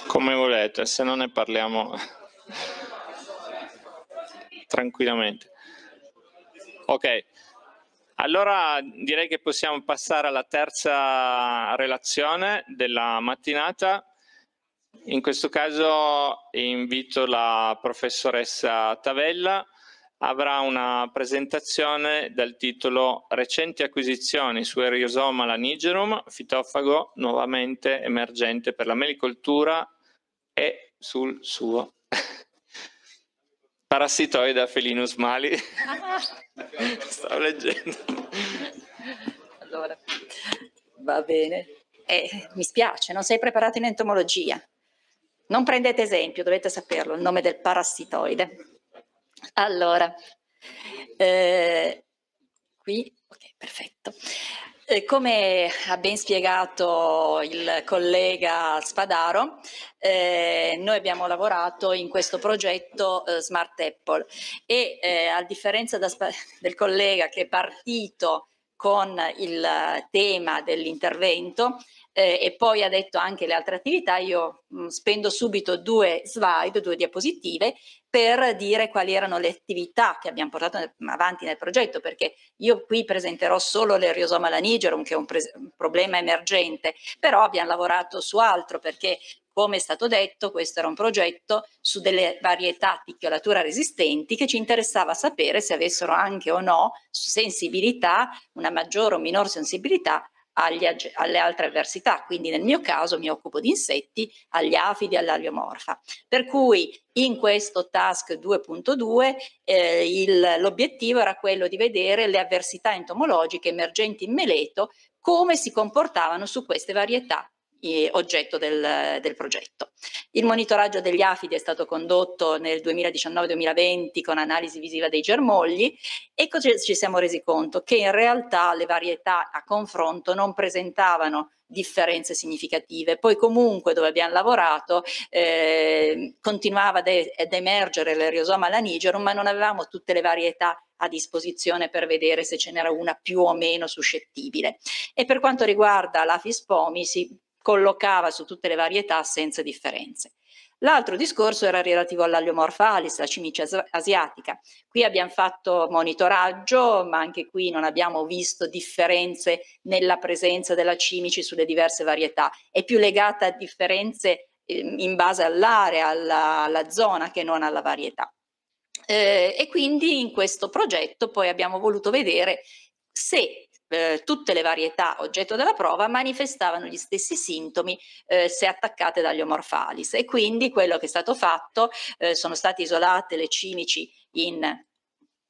come volete, se non ne parliamo tranquillamente. Ok, allora direi che possiamo passare alla terza relazione della mattinata. In questo caso invito la professoressa Tavella, avrà una presentazione dal titolo Recenti acquisizioni su Eriosoma lanigerum, fitofago nuovamente emergente per la melicoltura è sul suo parassitoide felinus mali. Stavo leggendo. Allora, va bene. Eh, mi spiace, non sei preparato in entomologia. Non prendete esempio, dovete saperlo, il nome del parassitoide. Allora, eh, qui, ok, perfetto. Eh, come ha ben spiegato il collega Spadaro, eh, noi abbiamo lavorato in questo progetto eh, Smart Apple e eh, a differenza da, del collega che è partito con il tema dell'intervento eh, e poi ha detto anche le altre attività, io mh, mm, spendo subito due slide, due diapositive per dire quali erano le attività che abbiamo portato avanti nel progetto, perché io qui presenterò solo l'eriosoma lanigerum, che è un, pre- un problema emergente, però abbiamo lavorato su altro, perché come è stato detto, questo era un progetto su delle varietà picchiolatura resistenti che ci interessava sapere se avessero anche o no sensibilità, una maggiore o minor sensibilità ag- alle altre avversità, quindi nel mio caso mi occupo di insetti, agli afidi, all'aliomorfa. Per cui in questo task 2.2 eh, il, l'obiettivo era quello di vedere le avversità entomologiche emergenti in meleto come si comportavano su queste varietà oggetto del, del, progetto. Il monitoraggio degli afidi è stato condotto nel 2019-2020 con analisi visiva dei germogli e così ci siamo resi conto che in realtà le varietà a confronto non presentavano differenze significative. Poi comunque dove abbiamo lavorato eh, continuava de- ad emergere l'eriosoma lanigerum, ma non avevamo tutte le varietà a disposizione per vedere se ce n'era una più o meno suscettibile. E per quanto riguarda l'Afis pomi, si collocava su tutte le varietà senza differenze. L'altro discorso era relativo all'Alliomorpha alis, la cimice asiatica. Qui abbiamo fatto monitoraggio, ma anche qui non abbiamo visto differenze nella presenza della cimice sulle diverse varietà. È più legata a differenze ehm, in base all'area, alla, alla, zona che non alla varietà. Eh, e quindi in questo progetto poi abbiamo voluto vedere se eh, tutte le varietà oggetto della prova manifestavano gli stessi sintomi eh, se attaccate dagli omorfalis e quindi quello che è stato fatto eh, sono state isolate le cimici in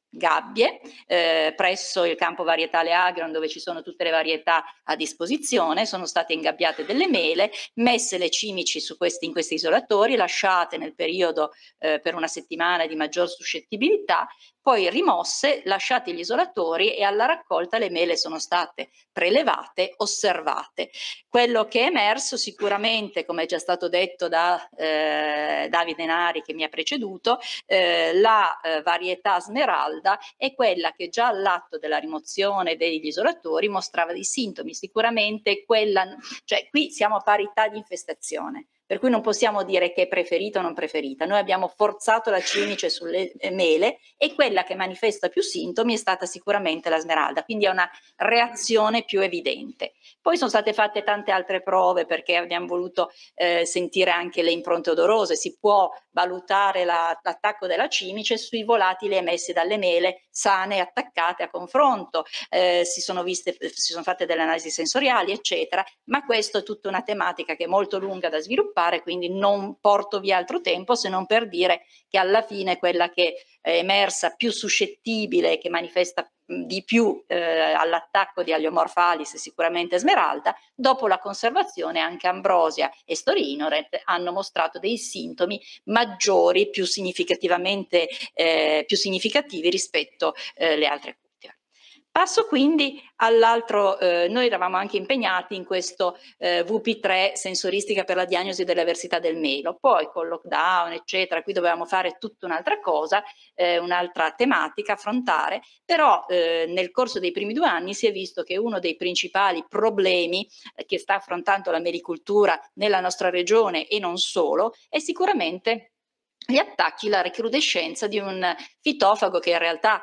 gabbie eh, presso il campo varietale Agron dove ci sono tutte le varietà a disposizione, sono state ingabbiate delle mele, messe le cimici questi, in questi isolatori, lasciate nel periodo eh, per una settimana di maggior suscettibilità poi rimosse, lasciati gli isolatori e alla raccolta le mele sono state prelevate, osservate. Quello che è emerso sicuramente, come è già stato detto da eh, Davide Nari che mi ha preceduto, eh, la eh, varietà smeralda è quella che già all'atto della rimozione degli isolatori mostrava dei sintomi, sicuramente quella, cioè qui siamo a parità di infestazione. Per cui non possiamo dire che è preferita o non preferita. Noi abbiamo forzato la cimice sulle eh, mele e quella che manifesta più sintomi è stata sicuramente la smeralda, quindi è una reazione più evidente. Poi sono state fatte tante altre prove perché abbiamo voluto eh, sentire anche le impronte odorose. Si può valutare la, l'attacco della cimice sui volatili emessi dalle mele sane e attaccate a confronto. Eh, si, sono viste, si sono fatte delle analisi sensoriali, eccetera. Ma questa è tutta una tematica che è molto lunga da sviluppare sviluppare, quindi non porto via altro tempo se non per dire che alla fine quella che è emersa più suscettibile, che manifesta di più eh, all'attacco di Aliomorfa alis sicuramente Smeralda, dopo la conservazione anche Ambrosia e Storinoret hanno mostrato dei sintomi maggiori, più, significativamente, eh, più significativi rispetto alle eh, altre Passo quindi all'altro, eh, noi eravamo anche impegnati in questo eh, VP3 sensoristica per la diagnosi dell'avversità del melo, poi con lockdown eccetera, qui dovevamo fare tutta un'altra cosa, eh, un'altra tematica, affrontare, però eh, nel corso dei primi due anni si è visto che uno dei principali problemi eh, che sta affrontando la mericultura nella nostra regione e non solo è sicuramente gli attacchi, la recrudescenza di un fitofago che in realtà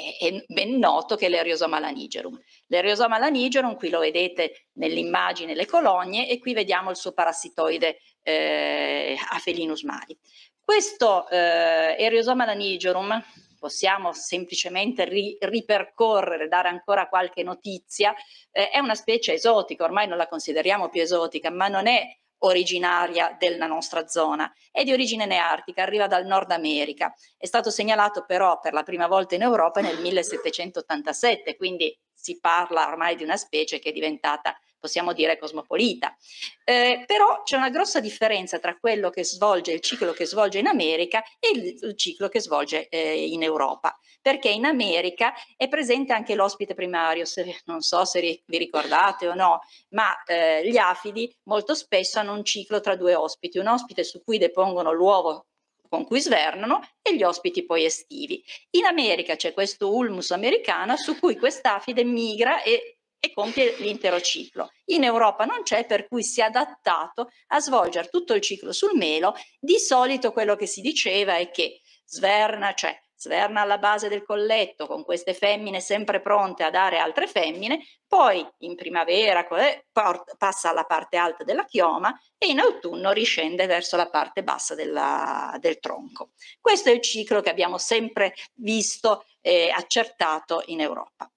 eh, è, ben noto che è l'Eriosoma lanigerum. L'Eriosoma lanigerum, qui lo vedete nell'immagine le colonie e qui vediamo il suo parassitoide eh, Afelinus mali. Questo eh, Eriosoma lanigerum possiamo semplicemente ri ripercorrere, dare ancora qualche notizia, eh, è una specie esotica, ormai non la consideriamo più esotica, ma non è originaria della nostra zona. È di origine neartica, arriva dal Nord America. È stato segnalato però per la prima volta in Europa nel 1787, quindi si parla ormai di una specie che è diventata possiamo dire cosmopolita. Eh, però c'è una grossa differenza tra quello che svolge, il ciclo che svolge in America e il, il ciclo che svolge eh, in Europa, perché in America è presente anche l'ospite primario, se, non so se ri, vi ricordate o no, ma eh, gli afidi molto spesso hanno un ciclo tra due ospiti, un ospite su cui depongono l'uovo con cui svernano e gli ospiti poi estivi. In America c'è questo ulmus americana su cui quest'afide migra e e compie l'intero ciclo. In Europa non c'è, per cui si è adattato a svolgere tutto il ciclo sul melo. Di solito quello che si diceva è che sverna cioè, sverna alla base del colletto con queste femmine sempre pronte a dare altre femmine, poi in primavera eh, passa alla parte alta della chioma e in autunno riscende verso la parte bassa della, del tronco. Questo è il ciclo che abbiamo sempre visto e eh, accertato in Europa.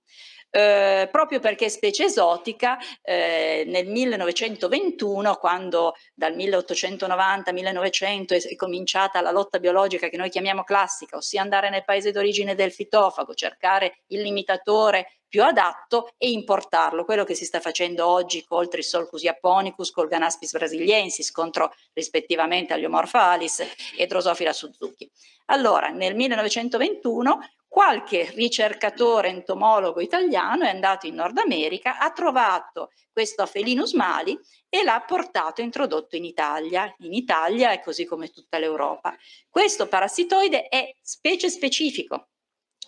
Eh, proprio perché specie esotica eh, nel 1921, quando dal 1890-1900 è, cominciata la lotta biologica che noi chiamiamo classica, ossia andare nel paese d'origine del fitofago, cercare il limitatore più adatto e importarlo, quello che si sta facendo oggi col Trisolcus japonicus, col Ganaspis brasiliensis, contro rispettivamente agli Alis e Drosophila Suzuki. Allora, nel 1921 qualche ricercatore entomologo italiano è andato in Nord America, ha trovato questo Felinus mali e l'ha portato e introdotto in Italia, in Italia e così come tutta l'Europa. Questo parassitoide è specie specifico,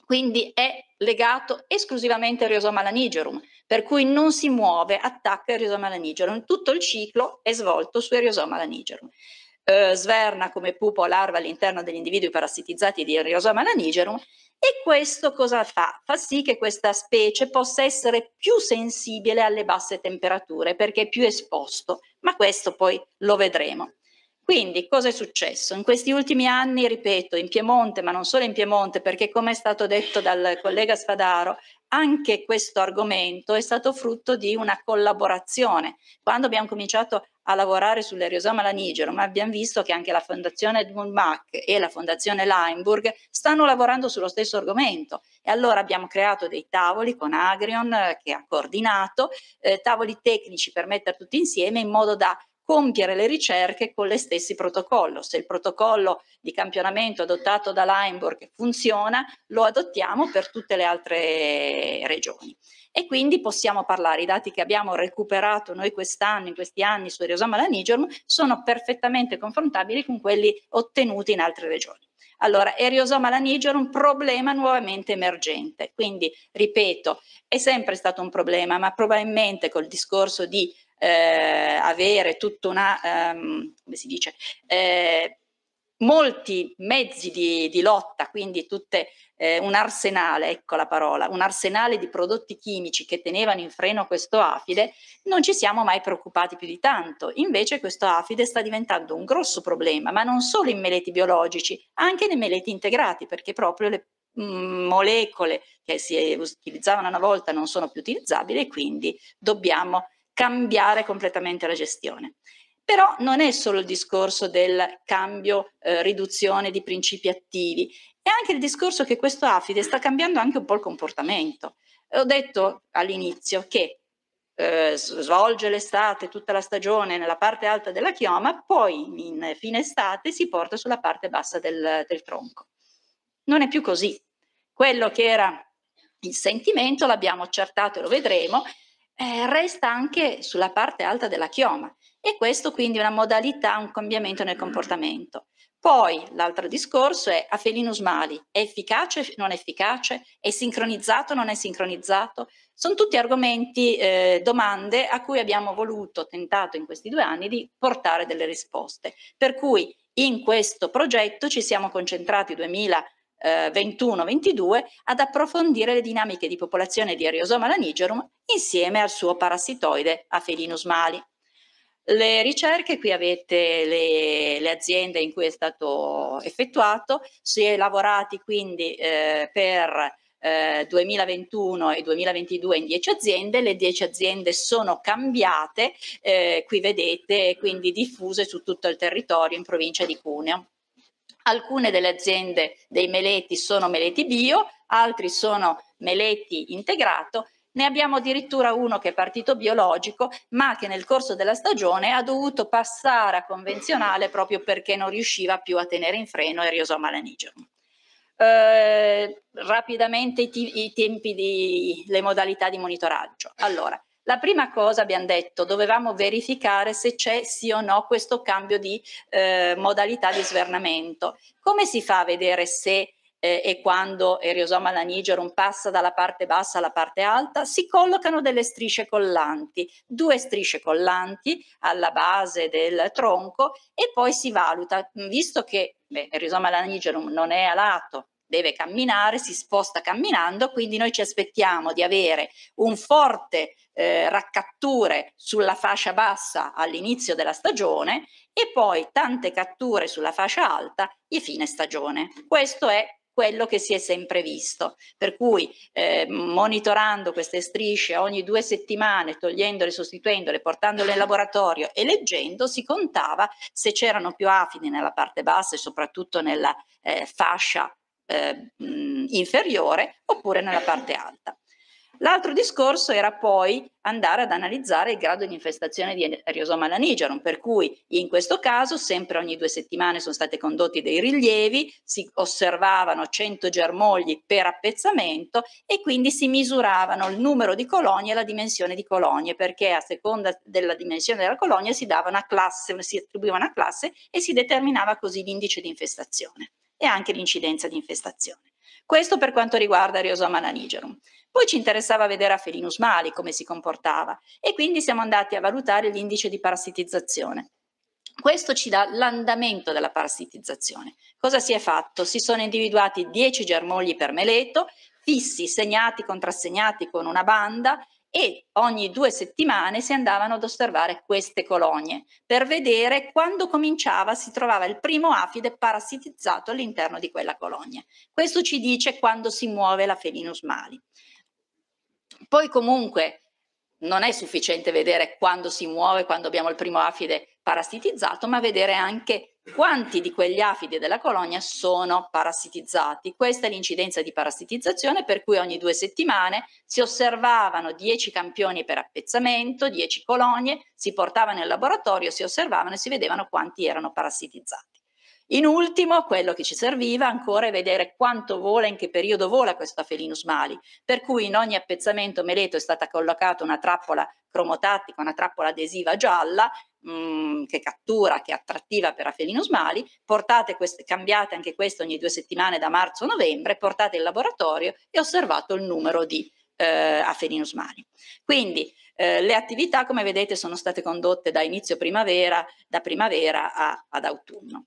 quindi è legato esclusivamente al riosoma lanigerum, per cui non si muove, attacca il riosoma lanigerum, tutto il ciclo è svolto su riosoma lanigerum. Eh, sverna come pupo o larva all'interno degli individui parassitizzati di riosoma lanigerum e questo cosa fa? Fa sì che questa specie possa essere più sensibile alle basse temperature perché è più esposto, ma questo poi lo vedremo. Quindi cosa è successo? In questi ultimi anni, ripeto, in Piemonte, ma non solo in Piemonte, perché come è stato detto dal collega Spadaro, anche questo argomento è stato frutto di una collaborazione. Quando abbiamo cominciato a lavorare sull'eriosoma lanigero, ma abbiamo visto che anche la Fondazione Edmund Mack e la Fondazione Leinburg stanno lavorando sullo stesso argomento. E allora abbiamo creato dei tavoli con Agrion eh, che ha coordinato, eh, tavoli tecnici per mettere tutti insieme in modo da compiere le ricerche con le stessi protocolli. Se il protocollo di campionamento adottato da Leinburg funziona, lo adottiamo per tutte le altre regioni. E quindi possiamo parlare, i dati che abbiamo recuperato noi quest'anno, in questi anni su Eriosoma lanigrum, sono perfettamente confrontabili con quelli ottenuti in altre regioni. Allora, eriosoma laniger è un problema nuovamente emergente, quindi ripeto, è sempre stato un problema, ma probabilmente col discorso di eh, avere tutta una, um, come si dice, eh, molti mezzi di, di, lotta, quindi tutte, eh, un arsenale, ecco la parola, un arsenale di prodotti chimici che tenevano in freno questo afide, non ci siamo mai preoccupati più di tanto. Invece questo afide sta diventando un grosso problema, ma non solo in meleti biologici, anche nei meleti integrati, perché proprio le mm, molecole che si eh, utilizzavano una volta non sono più utilizzabili e quindi dobbiamo cambiare completamente la gestione. Però non è solo il discorso del cambio, eh, riduzione di principi attivi, è anche il discorso che questo AFIDE sta cambiando anche un po' il comportamento. Ho detto all'inizio che eh, svolge l'estate, tutta la stagione nella parte alta della chioma, poi in fine estate si porta sulla parte bassa del, del tronco. Non è più così. Quello che era il sentimento l'abbiamo accertato e lo vedremo, eh, resta anche sulla parte alta della chioma e questo quindi è una modalità, un cambiamento nel comportamento. Poi l'altro discorso è a felinus mali, è efficace o non efficace, è sincronizzato o non è sincronizzato, sono tutti argomenti, eh, domande a cui abbiamo voluto, tentato in questi due anni di portare delle risposte. Per cui in questo progetto ci siamo concentrati 2000 eh, 21-22 ad approfondire le dinamiche di popolazione di Ariosoma lanigerum insieme al suo parassitoide Aphelinus mali. Le ricerche, qui avete le, le, aziende in cui è stato effettuato, si è lavorati quindi eh, per eh, 2021 e 2022 in 10 aziende, le 10 aziende sono cambiate, eh, qui vedete, quindi diffuse su tutto il territorio in provincia di Cuneo. Alcune delle aziende dei meleti sono meleti bio, altri sono meleti integrato. Ne abbiamo addirittura uno che è partito biologico, ma che nel corso della stagione ha dovuto passare a convenzionale proprio perché non riusciva più a tenere in freno il riosoma lanigerum. Eh, rapidamente i, i tempi, di, le modalità di monitoraggio. Allora, la prima cosa, abbiamo detto, dovevamo verificare se c'è sì o no questo cambio di eh, modalità di svernamento. Come si fa a vedere se eh, e quando Eriosoma lanigerum passa dalla parte bassa alla parte alta? Si collocano delle strisce collanti, due strisce collanti alla base del tronco e poi si valuta, visto che beh, Eriosoma lanigerum non è alato, deve camminare, si sposta camminando, quindi noi ci aspettiamo di avere un forte eh, raccatture sulla fascia bassa all'inizio della stagione e poi tante catture sulla fascia alta a fine stagione. Questo è quello che si è sempre visto, per cui eh, monitorando queste strisce ogni due settimane, togliendole, sostituendole, portandole in laboratorio e leggendo, si contava se c'erano più afidi nella parte bassa e soprattutto nella eh, fascia eh, inferiore oppure nella parte alta. L'altro discorso era poi andare ad analizzare il grado di infestazione di aerosoma lanigerum, per cui in questo caso sempre ogni due settimane sono stati condotti dei rilievi, si osservavano 100 germogli per appezzamento e quindi si misuravano il numero di colonie e la dimensione di colonie, perché a seconda della dimensione della colonia si dava una classe, si attribuiva una classe e si determinava così l'indice di infestazione e anche l'incidenza di infestazione. Questo per quanto riguarda Riosoma nanigerum. Poi ci interessava vedere a Felinus mali come si comportava e quindi siamo andati a valutare l'indice di parassitizzazione. Questo ci dà l'andamento della parassitizzazione. Cosa si è fatto? Si sono individuati 10 germogli per meleto, fissi, segnati, contrassegnati con una banda e ogni due settimane si andavano ad osservare queste colonie per vedere quando cominciava, si trovava il primo afide parassitizzato all'interno di quella colonia. Questo ci dice quando si muove la Felinus mali. Poi comunque non è sufficiente vedere quando si muove, quando abbiamo il primo afide parassitizzato, ma vedere anche quanti di quegli afidi della colonia sono parassitizzati. Questa è l'incidenza di parassitizzazione per cui ogni due settimane si osservavano 10 campioni per appezzamento, 10 colonie, si portavano in laboratorio, si osservavano e si vedevano quanti erano parassitizzati. In ultimo, quello che ci serviva ancora è vedere quanto vola, in che periodo vola questo Felinus mali, per cui in ogni appezzamento meleto è stata collocata una trappola cromotattica, una trappola adesiva gialla Mm, che cattura, che è attrattiva per Afelinus mali, queste, cambiate anche questo ogni due settimane da marzo a novembre, portate in laboratorio e osservato il numero di eh, Afelinus mali. Quindi eh, le attività, come vedete, sono state condotte da inizio primavera, da primavera a, ad autunno.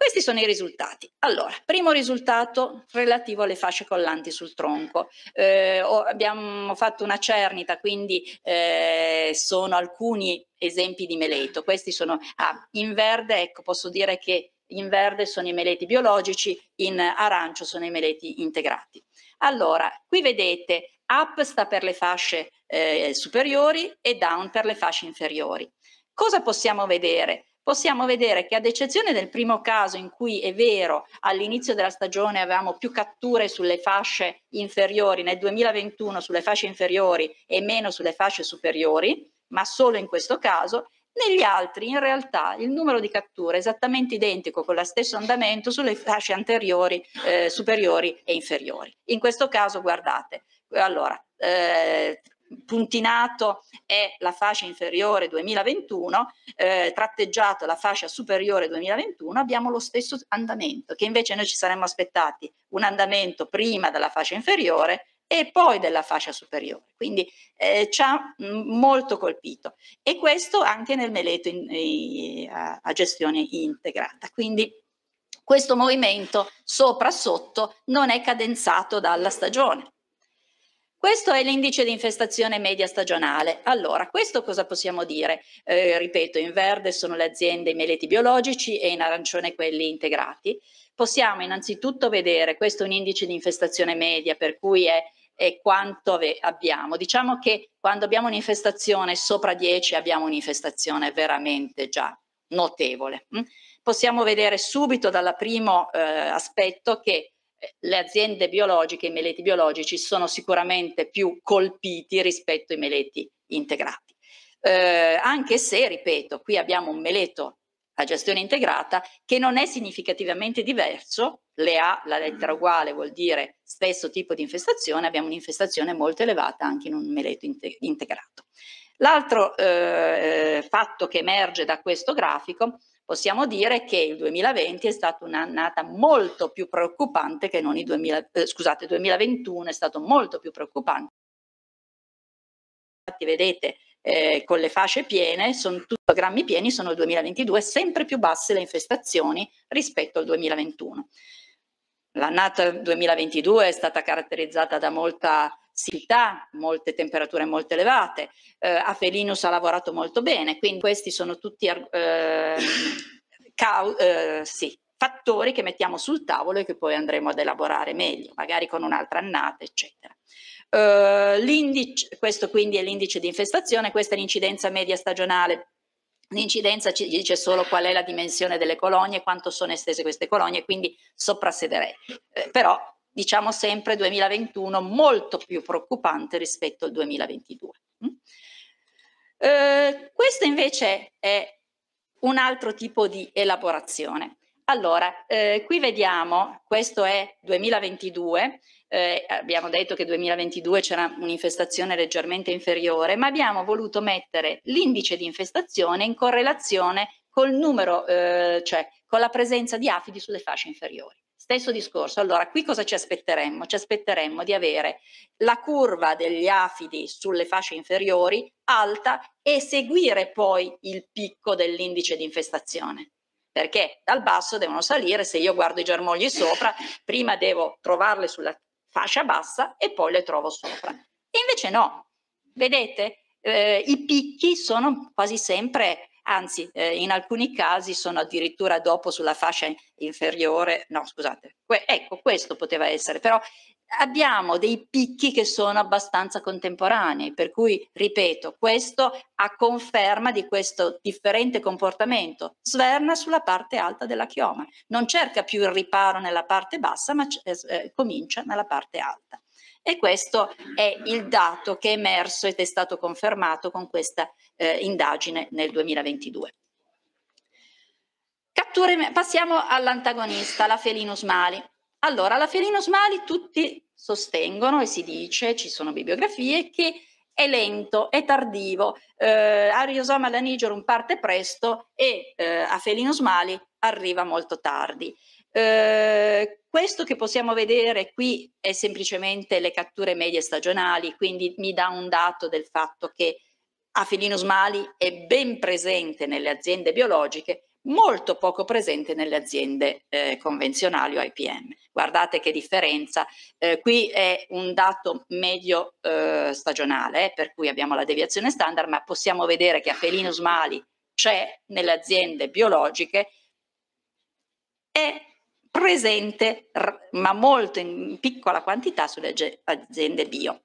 Questi sono i risultati. Allora, primo risultato relativo alle fasce collanti sul tronco. Eh, abbiamo fatto una cernita, quindi eh, sono alcuni esempi di meleto. Questi sono ah, in verde, ecco, posso dire che in verde sono i meleti biologici, in arancio sono i meleti integrati. Allora, qui vedete up sta per le fasce eh, superiori e down per le fasce inferiori. Cosa possiamo vedere? possiamo vedere che ad eccezione del primo caso in cui è vero all'inizio della stagione avevamo più catture sulle fasce inferiori nel 2021 sulle fasce inferiori e meno sulle fasce superiori, ma solo in questo caso, negli altri in realtà il numero di catture è esattamente identico con lo stesso andamento sulle fasce anteriori, eh, superiori e inferiori. In questo caso guardate, allora, eh, puntinato è la fascia inferiore 2021, eh, tratteggiato la fascia superiore 2021, abbiamo lo stesso andamento, che invece noi ci saremmo aspettati un andamento prima della fascia inferiore e poi della fascia superiore. Quindi eh, ci ha mm, molto colpito. E questo anche nel meleto in, in, a, a gestione integrata. Quindi questo movimento sopra sotto non è cadenzato dalla stagione, questo è l'indice di infestazione media stagionale. Allora, questo cosa possiamo dire? Eh, ripeto, in verde sono le aziende i meleti biologici e in arancione quelli integrati. Possiamo innanzitutto vedere, questo è un indice di infestazione media, per cui è, è quanto abbiamo. Diciamo che quando abbiamo un'infestazione sopra 10 abbiamo un'infestazione veramente già notevole. Mm? Possiamo vedere subito dal primo eh, aspetto che le aziende biologiche, i meleti biologici sono sicuramente più colpiti rispetto ai meleti integrati. Eh, anche se, ripeto, qui abbiamo un meleto a gestione integrata che non è significativamente diverso, le A, la lettera uguale vuol dire stesso tipo di infestazione, abbiamo un'infestazione molto elevata anche in un meleto integrato. L'altro eh, eh, fatto che emerge da questo grafico possiamo dire che il 2020 è stata un'annata molto più preoccupante che non il 2000, eh, scusate, 2021 è stato molto più preoccupante. Infatti vedete eh, con le fasce piene, sono tutto grammi pieni, sono il 2022, sempre più basse le infestazioni rispetto al 2021. L'annata 2022 è stata caratterizzata da molta siccità, molte temperature molto elevate. Eh, a Felinus ha lavorato molto bene, quindi questi sono tutti eh, eh, sì, fattori che mettiamo sul tavolo e che poi andremo ad elaborare meglio, magari con un'altra annata, eccetera. Eh, questo quindi è l'indice di infestazione, questa è l'incidenza media stagionale L'incidenza ci dice solo qual è la dimensione delle colonie, quanto sono estese queste colonie, quindi soprassederei. Eh, però diciamo sempre 2021 molto più preoccupante rispetto al 2022. Mm? Eh, questo invece è un altro tipo di elaborazione. Allora, eh, qui vediamo, questo è 2022, eh, abbiamo detto che 2022 c'era un'infestazione leggermente inferiore, ma abbiamo voluto mettere l'indice di infestazione in correlazione col numero, eh, cioè con la presenza di afidi sulle fasce inferiori. Stesso discorso. Allora, qui cosa ci aspetteremmo? Ci aspetteremmo di avere la curva degli afidi sulle fasce inferiori alta e seguire poi il picco dell'indice di infestazione perché dal basso devono salire, se io guardo i germogli sopra, prima devo trovarle sulla fascia bassa e poi le trovo sopra. E invece no, vedete, eh, i picchi sono quasi sempre anzi eh, in alcuni casi sono addirittura dopo sulla fascia inferiore, no scusate, que- ecco questo poteva essere, però abbiamo dei picchi che sono abbastanza contemporanei, per cui, ripeto, questo a conferma di questo differente comportamento. Sverna sulla parte alta della chioma, non cerca più il riparo nella parte bassa, ma c- eh, eh comincia nella parte alta. E questo è il dato che è emerso ed è stato confermato con questa eh, indagine nel 2022. Catture, passiamo all'antagonista, la Felinus mali. Allora, la Felinus mali tutti sostengono e si dice, ci sono bibliografie, che è lento, è tardivo, eh, Ariosoma un parte presto e eh, a Felinus mali arriva molto tardi. Ehm, questo che possiamo vedere qui è semplicemente le catture medie stagionali, quindi mi dà un dato del fatto che Afelinus mali è ben presente nelle aziende biologiche, molto poco presente nelle aziende eh, convenzionali o IPM. Guardate che differenza, eh, qui è un dato medio eh, stagionale, eh, per cui abbiamo la deviazione standard, ma possiamo vedere che Afelinus mali c'è nelle aziende biologiche e presente ma molto in piccola quantità sulle aziende bio.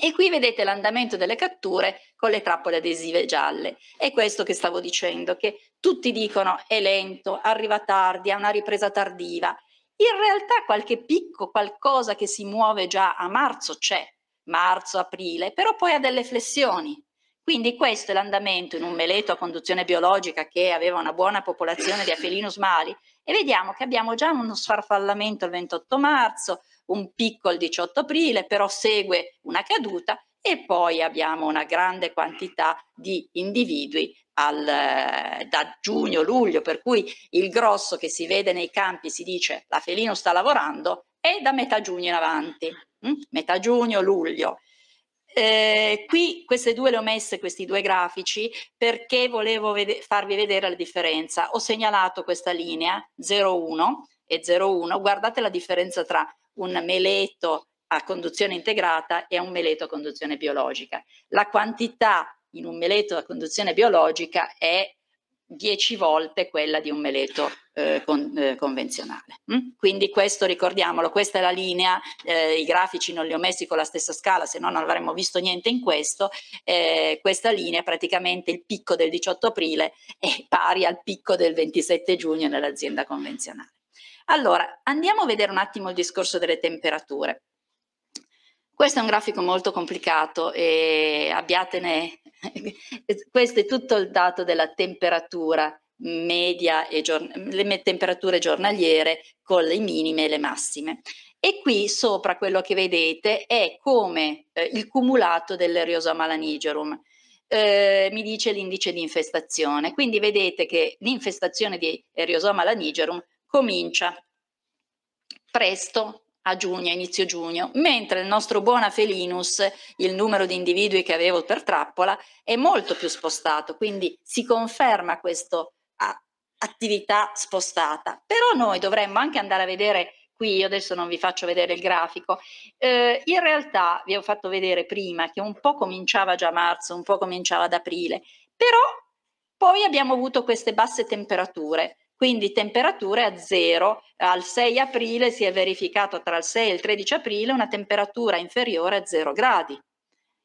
E qui vedete l'andamento delle catture con le trappole adesive gialle. È questo che stavo dicendo, che tutti dicono è lento, arriva tardi, ha una ripresa tardiva. In realtà qualche picco, qualcosa che si muove già a marzo c'è, marzo, aprile, però poi ha delle flessioni. Quindi questo è l'andamento in un meleto a conduzione biologica che aveva una buona popolazione di Afelinus mali e vediamo che abbiamo già uno sfarfallamento il 28 marzo, un picco il 18 aprile, però segue una caduta e poi abbiamo una grande quantità di individui al, eh, da giugno-luglio, per cui il grosso che si vede nei campi si dice la felino sta lavorando è da metà giugno in avanti, mm? metà giugno-luglio. Eh, qui queste due le ho messe, questi due grafici, perché volevo vede farvi vedere la differenza. Ho segnalato questa linea 01 e 01, guardate la differenza tra un meleto a conduzione integrata e un meleto a conduzione biologica. La quantità in un meleto a conduzione biologica è 10 volte quella di un meleto eh, con, eh, convenzionale. Mm? Quindi questo ricordiamolo, questa è la linea, eh, i grafici non li ho messi con la stessa scala, se no non avremmo visto niente in questo, eh, questa linea praticamente il picco del 18 aprile è pari al picco del 27 giugno nell'azienda convenzionale. Allora, andiamo a vedere un attimo il discorso delle temperature. Questo è un grafico molto complicato e abbiatene, questo è tutto il dato della temperatura media e le temperature giornaliere con le minime e le massime. E qui sopra quello che vedete è come eh, il cumulato dell'Eriosoma lanigerum, Eh, mi dice l'indice di infestazione. Quindi vedete che l'infestazione di Eriosoma lanigerum comincia presto a giugno, inizio giugno, mentre il nostro buona Felinus, il numero di individui che avevo per trappola, è molto più spostato, quindi si conferma questa attività spostata. Però noi dovremmo anche andare a vedere qui, io adesso non vi faccio vedere il grafico, eh, in realtà vi ho fatto vedere prima che un po' cominciava già marzo, un po' cominciava ad aprile, però poi abbiamo avuto queste basse temperature, quindi temperature a zero. Eh, al 6 aprile si è verificato tra il 6 e il 13 aprile una temperatura inferiore a zero gradi.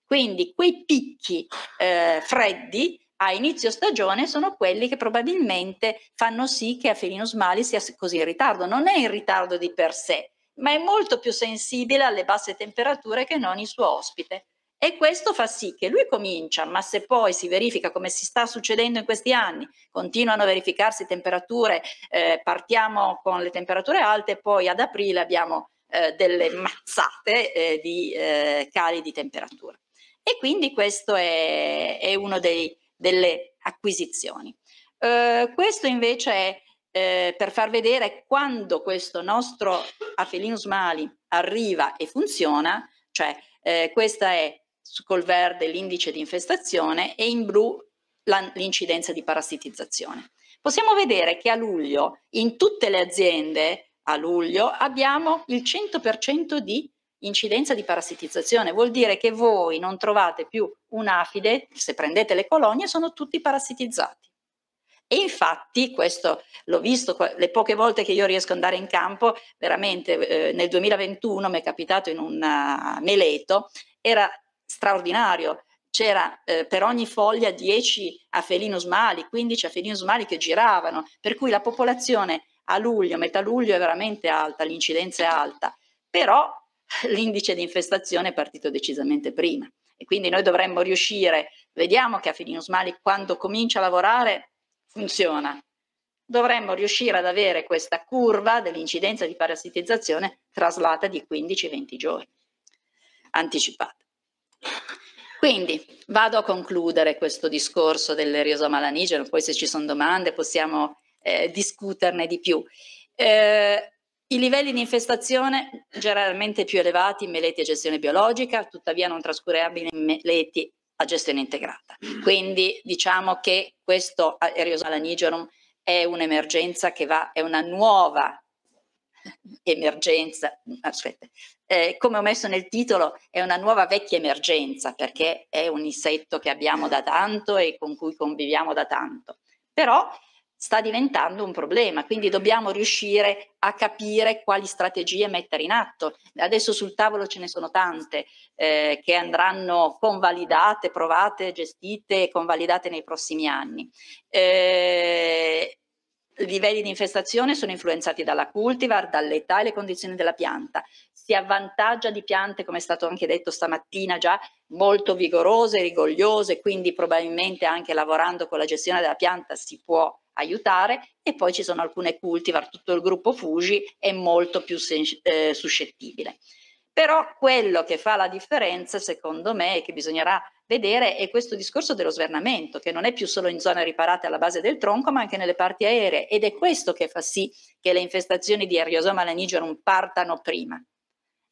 Quindi quei picchi eh, freddi a inizio stagione sono quelli che probabilmente fanno sì che Afelinus mali sia così in ritardo. Non è in ritardo di per sé, ma è molto più sensibile alle basse temperature che non il suo ospite. E questo fa sì che lui comincia, ma se poi si verifica come si sta succedendo in questi anni, continuano a verificarsi temperature, eh, partiamo con le temperature alte, poi ad aprile abbiamo eh, delle mazzate eh, di eh, cali di temperatura. E quindi questo è, è uno dei, delle acquisizioni. Eh, questo invece è eh, per far vedere quando questo nostro Aphelinus mali arriva e funziona, cioè eh, questa è col verde l'indice di infestazione e in blu l'incidenza di parassitizzazione. Possiamo vedere che a luglio in tutte le aziende a luglio abbiamo il 100% di incidenza di parassitizzazione, vuol dire che voi non trovate più un'afide, se prendete le colonie sono tutti parassitizzati. E infatti, questo l'ho visto le poche volte che io riesco ad andare in campo, veramente eh, nel 2021 mi è capitato in un eh, meleto, era straordinario. C'era eh, per ogni foglia 10 Afelinus mali, 15 Afelinus mali che giravano, per cui la popolazione a luglio, metà luglio è veramente alta, l'incidenza è alta, però l'indice di infestazione è partito decisamente prima e quindi noi dovremmo riuscire, vediamo che Afelinus mali quando comincia a lavorare funziona, dovremmo riuscire ad avere questa curva dell'incidenza di parassitizzazione traslata di 15-20 giorni anticipati. Quindi vado a concludere questo discorso dell'eriosoma risoma lanigeno, poi se ci sono domande possiamo eh, discuterne di più. Eh, i livelli di infestazione generalmente più elevati in meleti a gestione biologica, tuttavia non trascurabili in meleti a gestione integrata. Quindi diciamo che questo eriosoma nigerum è un'emergenza che va, è una nuova emergenza, aspetta, eh, come ho messo nel titolo, è una nuova vecchia emergenza perché è un insetto che abbiamo da tanto e con cui conviviamo da tanto. Però sta diventando un problema, quindi dobbiamo riuscire a capire quali strategie mettere in atto. Adesso sul tavolo ce ne sono tante eh, che andranno convalidate, provate, gestite e convalidate nei prossimi anni. Eh, livelli di infestazione sono influenzati dalla cultivar, dall'età e le condizioni della pianta. Si avvantaggia di piante, come è stato anche detto stamattina già, molto vigorose, rigogliose, quindi probabilmente anche lavorando con la gestione della pianta si può aiutare e poi ci sono alcune cultivar, tutto il gruppo Fuji è molto più eh, suscettibile. Però quello che fa la differenza, secondo me, è che bisognerà vedere è questo discorso dello svernamento, che non è più solo in zone riparate alla base del tronco, ma anche nelle parti aeree. Ed è questo che fa sì che le infestazioni di Eriosoma lanigio non partano prima.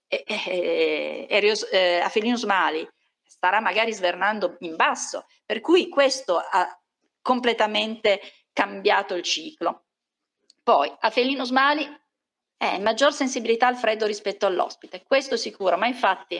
E, e, erios, eh, Afelinus mali starà magari svernando in basso, per cui questo ha completamente cambiato il ciclo. Poi Afelinus mali è eh, maggior sensibilità al freddo rispetto all'ospite, questo è sicuro, ma infatti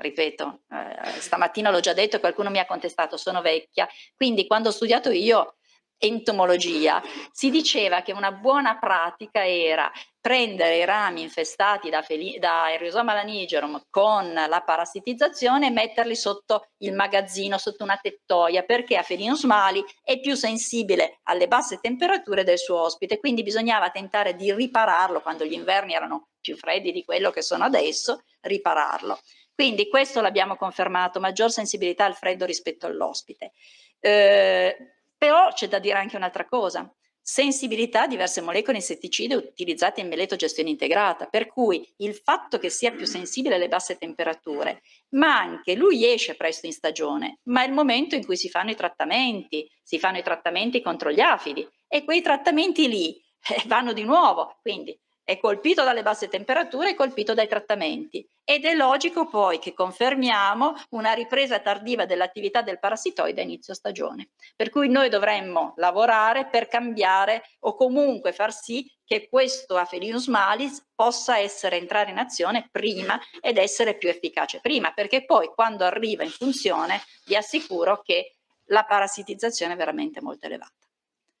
ripeto, eh, stamattina l'ho già detto e qualcuno mi ha contestato, sono vecchia, quindi quando ho studiato io entomologia, si diceva che una buona pratica era prendere i rami infestati da, feli- da Erysoma lanigerum con la parassitizzazione e metterli sotto il magazzino, sotto una tettoia, perché Aphelinus mali è più sensibile alle basse temperature del suo ospite, quindi bisognava tentare di ripararlo quando gli inverni erano più freddi di quello che sono adesso, ripararlo. Quindi questo l'abbiamo confermato, maggior sensibilità al freddo rispetto all'ospite. Eh, però c'è da dire anche un'altra cosa, sensibilità a diverse molecole insetticide utilizzate in meleto gestione integrata, per cui il fatto che sia più sensibile alle basse temperature, ma anche lui esce presto in stagione, ma è il momento in cui si fanno i trattamenti, si fanno i trattamenti contro gli afidi e quei trattamenti lì eh, vanno di nuovo, quindi è colpito dalle basse temperature, è colpito dai trattamenti. Ed è logico poi che confermiamo una ripresa tardiva dell'attività del parassitoide a inizio stagione. Per cui noi dovremmo lavorare per cambiare o comunque far sì che questo Afelinus malis possa essere entrare in azione prima ed essere più efficace prima, perché poi quando arriva in funzione vi assicuro che la parassitizzazione è veramente molto elevata.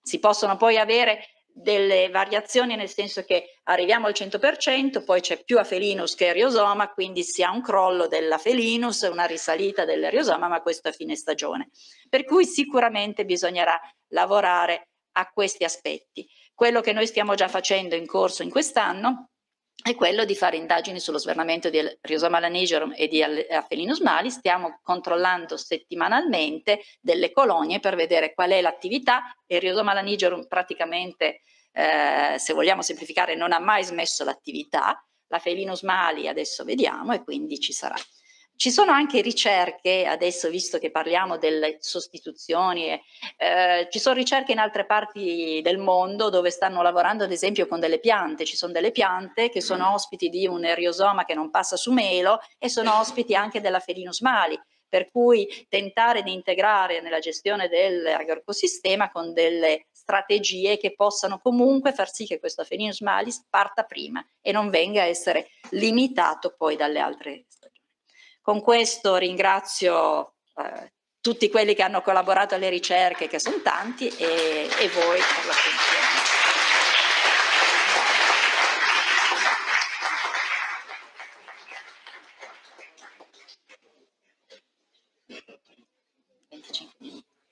Si possono poi avere delle variazioni nel senso che arriviamo al 100%, poi c'è più afelinus che eriosoma, quindi si ha un crollo dell'afelinus, una risalita dell'eriosoma, ma questo è fine stagione. Per cui sicuramente bisognerà lavorare a questi aspetti. Quello che noi stiamo già facendo in corso in quest'anno è quello di fare indagini sullo svernamento di Rhizoma lanigerum e di Aphelinus mali. Stiamo controllando settimanalmente delle colonie per vedere qual è l'attività e Rhizoma lanigerum praticamente, eh, se vogliamo semplificare, non ha mai smesso l'attività. La Felinus mali adesso vediamo e quindi ci sarà. Ci sono anche ricerche, adesso visto che parliamo delle sostituzioni, eh, eh, ci sono ricerche in altre parti del mondo dove stanno lavorando ad esempio con delle piante, ci sono delle piante che sono mm. ospiti di un eriosoma che non passa su melo e sono ospiti anche della felinus mali, per cui tentare di integrare nella gestione dell'agroecosistema con delle strategie che possano comunque far sì che questo Felinus mali parta prima e non venga a essere limitato poi dalle altre strategie. Con questo ringrazio eh, tutti quelli che hanno collaborato alle ricerche, che sono tanti, e, e voi per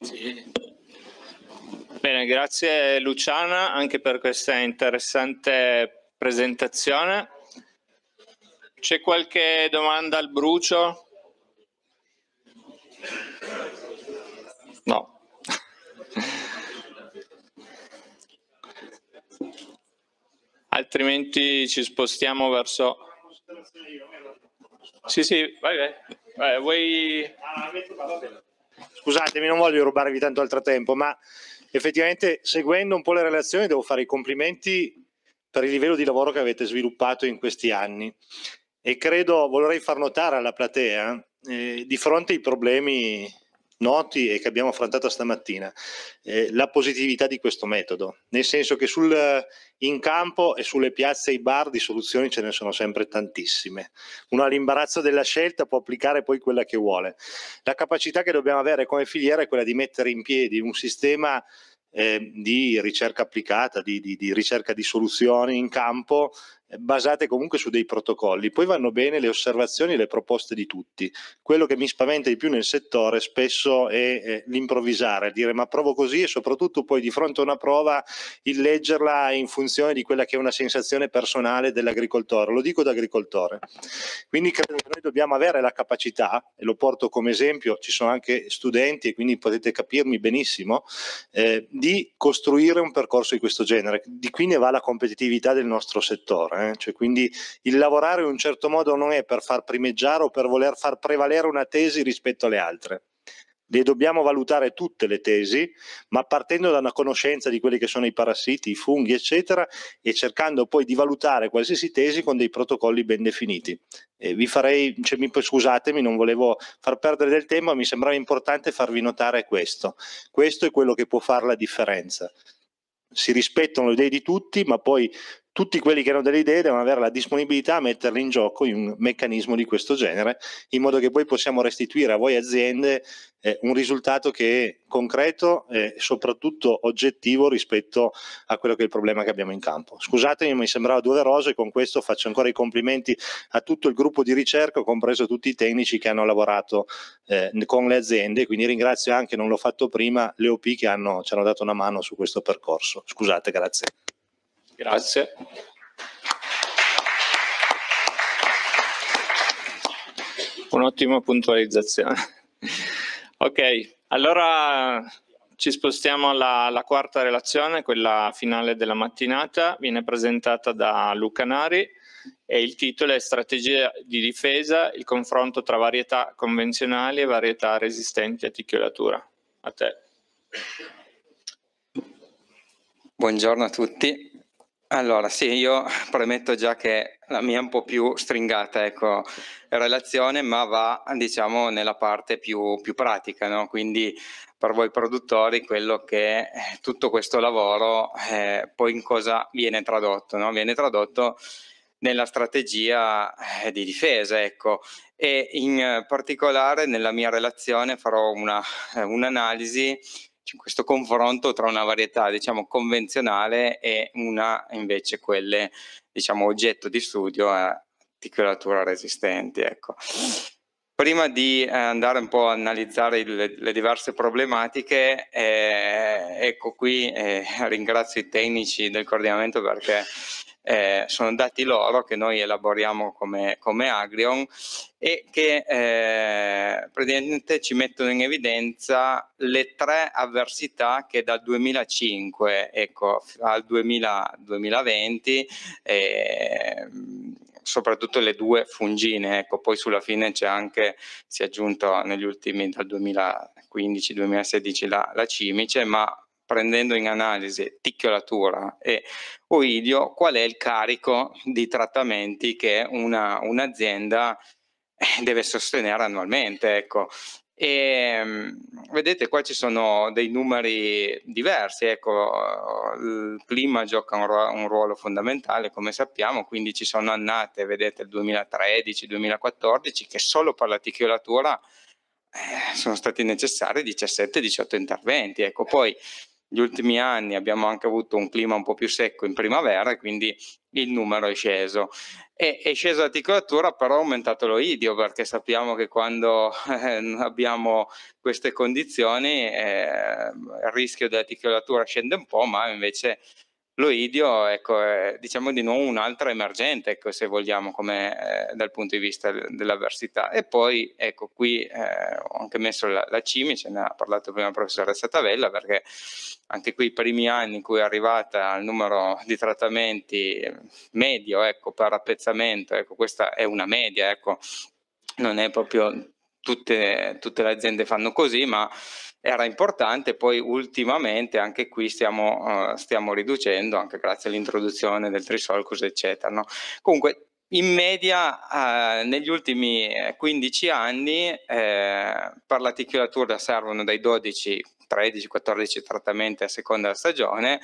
l'attenzione. Bene, grazie Luciana anche per questa interessante presentazione. C'è qualche domanda al brucio? No. Altrimenti ci spostiamo verso... Sì, sì, vai, vai. vai vuoi... Scusatemi, non voglio rubarvi tanto altro tempo, ma effettivamente seguendo un po' le relazioni devo fare i complimenti per il livello di lavoro che avete sviluppato in questi anni e credo vorrei far notare alla platea eh, di fronte ai problemi noti e che abbiamo affrontato stamattina, eh, la positività di questo metodo, nel senso che sul, in campo e sulle piazze e i bar di soluzioni ce ne sono sempre tantissime. Uno all'imbarazzo della scelta, può applicare poi quella che vuole. La capacità che dobbiamo avere come filiera è quella di mettere in piedi un sistema eh, di ricerca applicata, di, di, di ricerca di soluzioni in campo basate comunque su dei protocolli. Poi vanno bene le osservazioni e le proposte di tutti. Quello che mi spaventa di più nel settore spesso è eh, l'improvvisare, dire ma provo così e soprattutto poi di fronte a una prova il leggerla in funzione di quella che è una sensazione personale dell'agricoltore. Lo dico da agricoltore. Quindi credo che noi dobbiamo avere la capacità, e lo porto come esempio, ci sono anche studenti e quindi potete capirmi benissimo, eh, di costruire un percorso di questo genere. Di qui ne va la competitività del nostro settore eh? cioè, quindi il lavorare in un certo modo non è per far primeggiare o per voler far prevalere una tesi rispetto alle altre. Le dobbiamo valutare tutte le tesi, ma partendo da una conoscenza di quelli che sono i parassiti, i funghi, eccetera, e cercando poi di valutare qualsiasi tesi con dei protocolli ben definiti. E vi farei, cioè, mi, scusatemi, non volevo far perdere del tempo, ma mi sembrava importante farvi notare questo. Questo è quello che può fare la differenza si rispettano le idee di tutti, ma poi tutti quelli che hanno delle idee devono avere la disponibilità a metterle in gioco in un meccanismo di questo genere, in modo che poi possiamo restituire a voi aziende eh, un risultato che è concreto e soprattutto oggettivo rispetto a quello che è il problema che abbiamo in campo. Scusatemi, mi sembrava doveroso e con questo faccio ancora i complimenti a tutto il gruppo di ricerca, compreso tutti i tecnici che hanno lavorato eh, con le aziende, quindi ringrazio anche, non l'ho fatto prima, le OP che hanno, ci hanno dato una mano su questo percorso. Scusate, grazie. Grazie. Un'ottima puntualizzazione. Ok, allora ci spostiamo alla, alla, quarta relazione, quella finale della mattinata, viene presentata da Luca Nari e il titolo è Strategia di difesa, il confronto tra varietà convenzionali e varietà resistenti a ticchiolatura. A te. Buongiorno a tutti, allora, sì, io premetto già che la mia è un po' più stringata, ecco, relazione, ma va, diciamo, nella parte più, più pratica, no? Quindi per voi produttori quello che eh, tutto questo lavoro eh, poi in cosa viene tradotto, no? Viene tradotto nella strategia eh, di difesa, ecco, e in particolare nella mia relazione farò una, eh, un'analisi questo confronto tra una varietà diciamo convenzionale e una invece quelle diciamo oggetto di studio a eh, ticolatura resistenti. Ecco. Prima di eh, andare un po' a analizzare il, le diverse problematiche, eh, ecco qui eh, ringrazio i tecnici del coordinamento perché eh, sono dati loro che noi elaboriamo come, come Agrion e che eh, praticamente ci mettono in evidenza le tre avversità che dal 2005 ecco, al 2000, 2020 eh, soprattutto le due fungine, ecco, poi sulla fine c'è anche, si è aggiunto negli ultimi dal 2015-2016 la, la cimice, ma prendendo in analisi ticchiolatura e oidio, oh, qual è il carico di trattamenti che una, un'azienda eh, deve sostenere annualmente. Ecco. E, mm, vedete qua ci sono dei numeri diversi, ecco, il clima gioca un ruolo, un ruolo fondamentale come sappiamo, quindi ci sono annate, vedete il 2013-2014, che solo per la ticchiolatura eh, sono stati necessari 17-18 interventi. Ecco, poi gli ultimi anni abbiamo anche avuto un clima un po' più secco in primavera quindi il numero è sceso. E, è sceso la ticolatura, però è aumentato lo idio perché sappiamo che quando eh, abbiamo queste condizioni eh, il rischio della ticolatura scende un po', ma invece Loidio, ecco, è, diciamo di nuovo un'altra emergente, ecco, se vogliamo, come, eh, dal punto di vista dell'avversità. E poi, ecco, qui eh, ho anche messo la, la CIMI, ce ne ha parlato prima la professoressa Tavella, perché anche qui i primi anni in cui è arrivata al numero di trattamenti medio, ecco, per appezzamento, ecco, questa è una media, ecco, non è proprio tutte, tutte le aziende fanno così, ma era importante, poi ultimamente anche qui stiamo, uh, stiamo riducendo, anche grazie all'introduzione del trisolcus, eccetera. No? Comunque, in media eh, negli ultimi 15 eh, anni eh, per la ticchiolatura servono dai 12, 13, 14 trattamenti a seconda della stagione,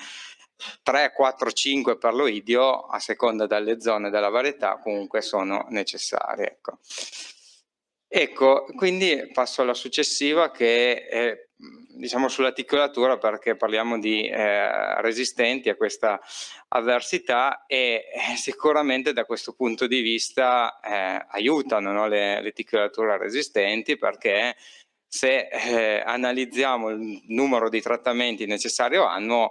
3, 4, 5 per lo idio, a seconda delle zone della varietà comunque sono necessarie. Ecco. Ecco, quindi passo alla successiva che è diciamo sull'articolatura perché parliamo di eh, resistenti a questa avversità e eh, sicuramente da questo punto di vista eh, aiutano no, le, le articolature resistenti perché se eh, analizziamo il numero di trattamenti necessario annuo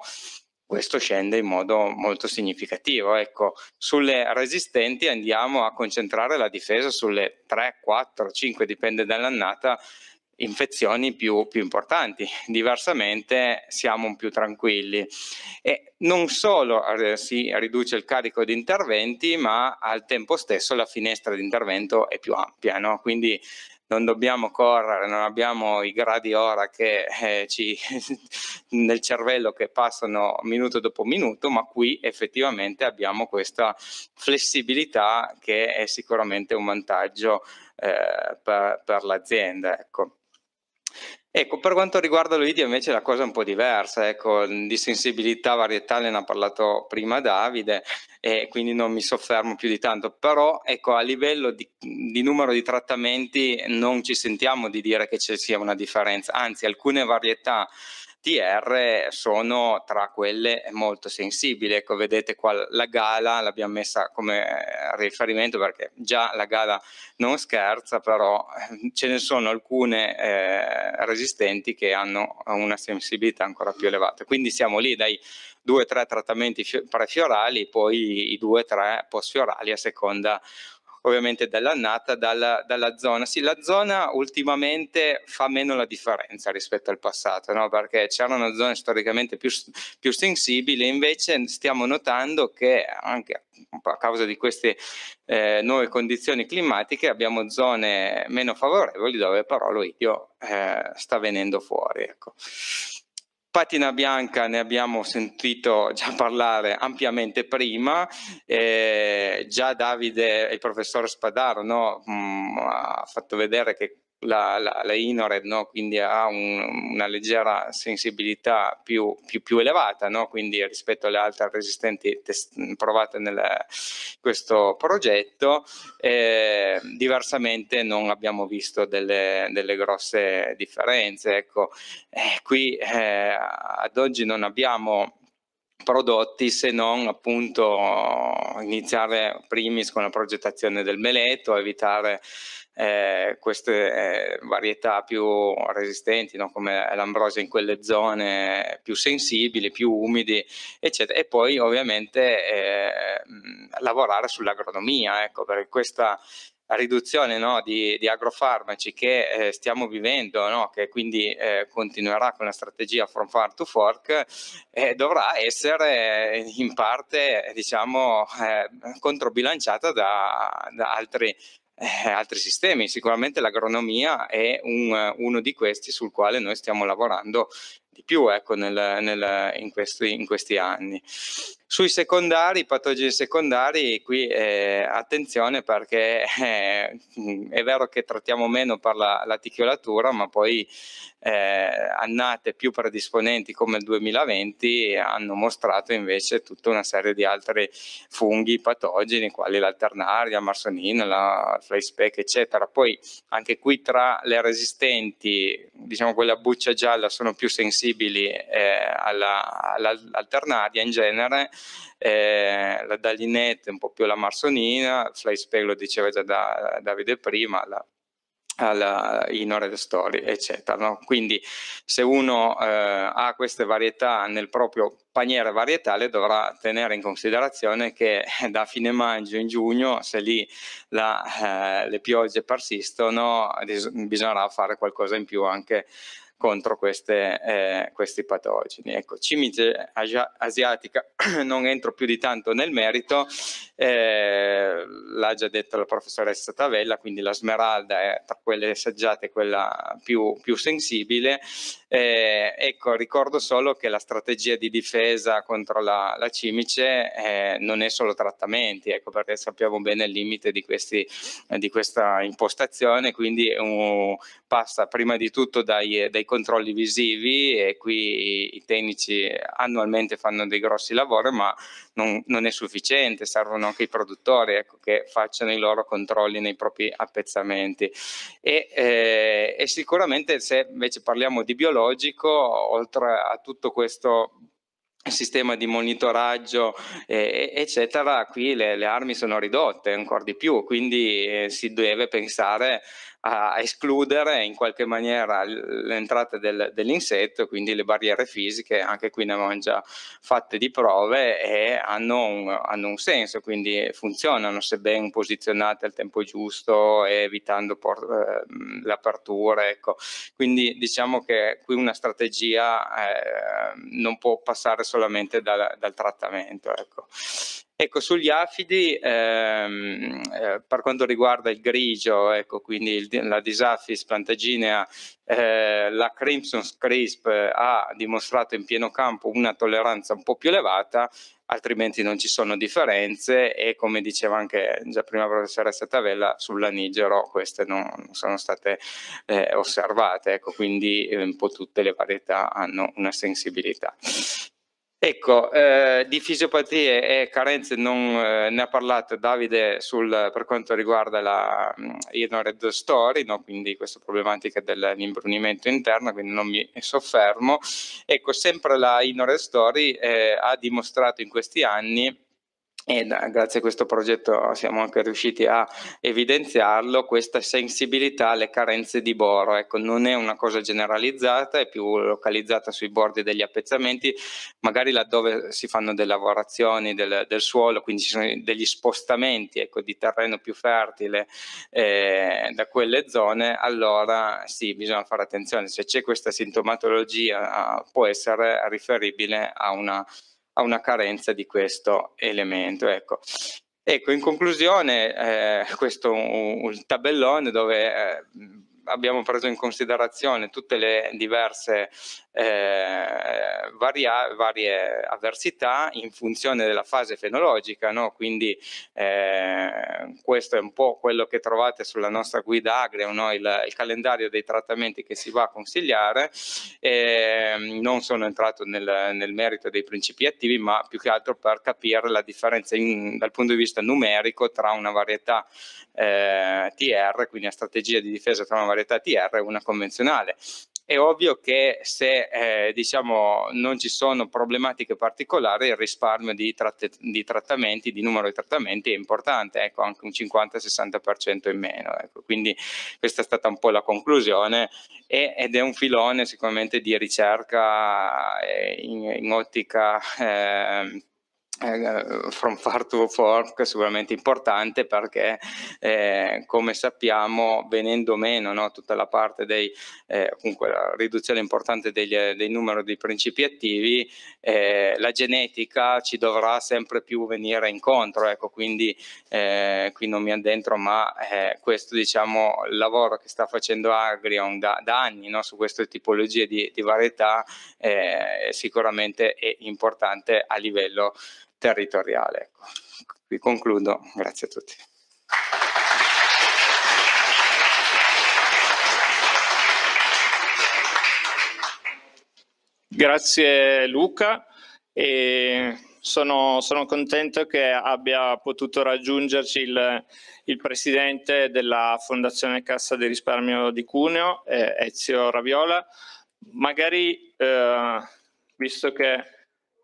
questo scende in modo molto significativo. Ecco, sulle resistenti andiamo a concentrare la difesa sulle 3, 4, 5, dipende dall'annata, infezioni più, più, importanti, diversamente siamo più tranquilli. E non solo eh, si riduce il carico di interventi, ma al tempo stesso la finestra di intervento è più ampia, no? quindi non dobbiamo correre, non abbiamo i gradi ora che eh, ci, nel cervello che passano minuto dopo minuto, ma qui effettivamente abbiamo questa flessibilità che è sicuramente un vantaggio eh, per, per l'azienda. Ecco. Ecco, per quanto riguarda l'Oidia invece la cosa è un po' diversa, ecco, di sensibilità varietale ne ha parlato prima Davide e quindi non mi soffermo più di tanto, però ecco, a livello di, di numero di trattamenti non ci sentiamo di dire che ci sia una differenza, anzi alcune varietà TR sono tra quelle molto sensibili. Ecco, vedete qua la gala l'abbiamo messa come eh, riferimento perché già la gala non scherza, però eh, ce ne sono alcune eh, resistenti che hanno una sensibilità ancora più elevata. Quindi siamo lì dai due o tre trattamenti prefiorali, poi i due 2-3 postfiorali a seconda ovviamente dall'annata, dalla, dalla, zona. Sì, la zona ultimamente fa meno la differenza rispetto al passato, no? perché c'erano zone storicamente più, più sensibili, invece stiamo notando che anche a causa di queste eh, nuove condizioni climatiche abbiamo zone meno favorevoli dove però l'oidio eh, sta venendo fuori. Ecco. Patina bianca ne abbiamo sentito già parlare ampiamente prima, eh, già Davide, il professor Spadaro, no, mh, mm, ha fatto vedere che la, la, la INORED, no? quindi ha un, una leggera sensibilità più, più, più elevata no? quindi rispetto alle altre resistenti test- provate in questo progetto. Eh, diversamente non abbiamo visto delle, delle grosse differenze. Ecco, eh, qui eh, ad oggi non abbiamo prodotti se non appunto iniziare primis con la progettazione del meleto, evitare eh, queste eh, varietà più resistenti, no? come l'ambrosia in quelle zone più sensibili, più umidi, eccetera. E poi ovviamente eh, lavorare sull'agronomia, ecco, perché questa riduzione no, di, di, agrofarmaci che eh, stiamo vivendo, no, che quindi eh, continuerà con la strategia From Farm to Fork, eh, dovrà essere eh, in parte diciamo, eh, controbilanciata da, da altri eh, altri sistemi. Sicuramente l'agronomia è un, uno di questi sul quale noi stiamo lavorando di più ecco, nel, nel, in, questi, in questi anni. Sui secondari, i patogeni secondari, qui eh, attenzione perché eh, è vero che trattiamo meno per la, la ticchiolatura, ma poi eh, annate più predisponenti come il 2020 hanno mostrato invece tutta una serie di altri funghi patogeni, quali l'alternaria, il marsonino, la fly eccetera. Poi anche qui tra le resistenti, diciamo quella buccia gialla, sono più sensibili eh, alla, all'alternaria in genere, eh, la Dalinette un po' più la Marsonina, Flyspace lo diceva già da, Davide prima, la, alla, in Order Story, eccetera. No? Quindi se uno eh, ha queste varietà nel proprio paniere varietale dovrà tenere in considerazione che da fine maggio in giugno, se lì la, eh, le piogge persistono, bisognerà fare qualcosa in più anche contro queste, eh, questi patogeni. Ecco, cimice asiatica non entro più di tanto nel merito, eh, l'ha già detto la professoressa Tavella, quindi la smeralda è tra quelle assaggiate quella più, più sensibile. Eh, ecco, ricordo solo che la strategia di difesa contro la, la cimice eh, non è solo trattamenti, ecco, perché sappiamo bene il limite di, questi, di questa impostazione, quindi um, passa prima di tutto dai, dai controlli visivi e qui i tecnici annualmente fanno dei grossi lavori ma non, non è sufficiente, servono anche i produttori ecco, che facciano i loro controlli nei propri appezzamenti e, eh, e sicuramente se invece parliamo di biologico oltre a tutto questo sistema di monitoraggio eh, eccetera qui le, le, armi sono ridotte ancora di più quindi eh, si deve pensare a escludere in qualche maniera l'entrata del, dell'insetto, quindi le barriere fisiche, anche qui ne abbiamo già fatte di prove e hanno un, hanno un senso, quindi funzionano se ben posizionate al tempo giusto e evitando por- eh, l'apertura. Ecco. Quindi diciamo che qui una strategia eh, non può passare solamente dal, dal trattamento. Ecco. Ecco, sugli afidi, ehm, eh, per quanto riguarda il grigio, ecco, quindi il, la Disaphis plantaginea, eh, la Crimson Crisp eh, ha dimostrato in pieno campo una tolleranza un po' più elevata, altrimenti non ci sono differenze e come diceva anche già prima la professoressa Tavella, sulla Nigero queste non, non sono state eh, osservate, ecco, quindi eh, un po' tutte le varietà hanno una sensibilità. Ecco, eh, di fisiopatie e carenze non eh, ne ha parlato Davide sul, per quanto riguarda la mm, Iron Red Story, no? quindi questa problematica dell'imbrunimento interno, quindi non mi soffermo. Ecco, sempre la Iron Red Story eh, ha dimostrato in questi anni e grazie a questo progetto siamo anche riusciti a evidenziarlo, questa sensibilità alle carenze di boro. Ecco, non è una cosa generalizzata, è più localizzata sui bordi degli appezzamenti, magari laddove si fanno delle lavorazioni del, del suolo, quindi ci sono degli spostamenti ecco, di terreno più fertile eh, da quelle zone, allora sì, bisogna fare attenzione. Se c'è questa sintomatologia eh, può essere riferibile a una a una carenza di questo elemento. Ecco. Ecco, in conclusione, eh, questo è un tabellone dove eh, abbiamo preso in considerazione tutte le diverse eh, varia, varie avversità in funzione della fase fenologica, no? quindi eh, questo è un po' quello che trovate sulla nostra guida agria, no? il, il, calendario dei trattamenti che si va a consigliare, eh, non sono entrato nel, nel, merito dei principi attivi ma più che altro per capire la differenza in, dal punto di vista numerico tra una varietà eh, TR, quindi la strategia di difesa tra una varietà TR e una convenzionale è ovvio che se eh, diciamo, non ci sono problematiche particolari il risparmio di, tratt di, trattamenti, di numero di trattamenti è importante, ecco, anche un 50-60% in meno. Ecco. Quindi questa è stata un po' la conclusione e, ed è un filone sicuramente di ricerca eh, in, in, ottica... Eh, eh, from Far to Fork sicuramente importante perché eh, come sappiamo venendo meno no, tutta la parte dei eh, comunque la riduzione importante degli, eh, dei numeri di principi attivi eh, la genetica ci dovrà sempre più venire incontro ecco quindi qui non mi addentro ma questo diciamo il lavoro che sta facendo Agrion da, da anni no, su queste tipologie di, di varietà sicuramente è importante a livello territoriale. Ecco. Qui concludo, grazie a tutti. Grazie Luca. E sono, sono, contento che abbia potuto raggiungerci il, il, presidente della Fondazione Cassa di Risparmio di Cuneo, eh, Ezio Raviola. Magari, eh, visto che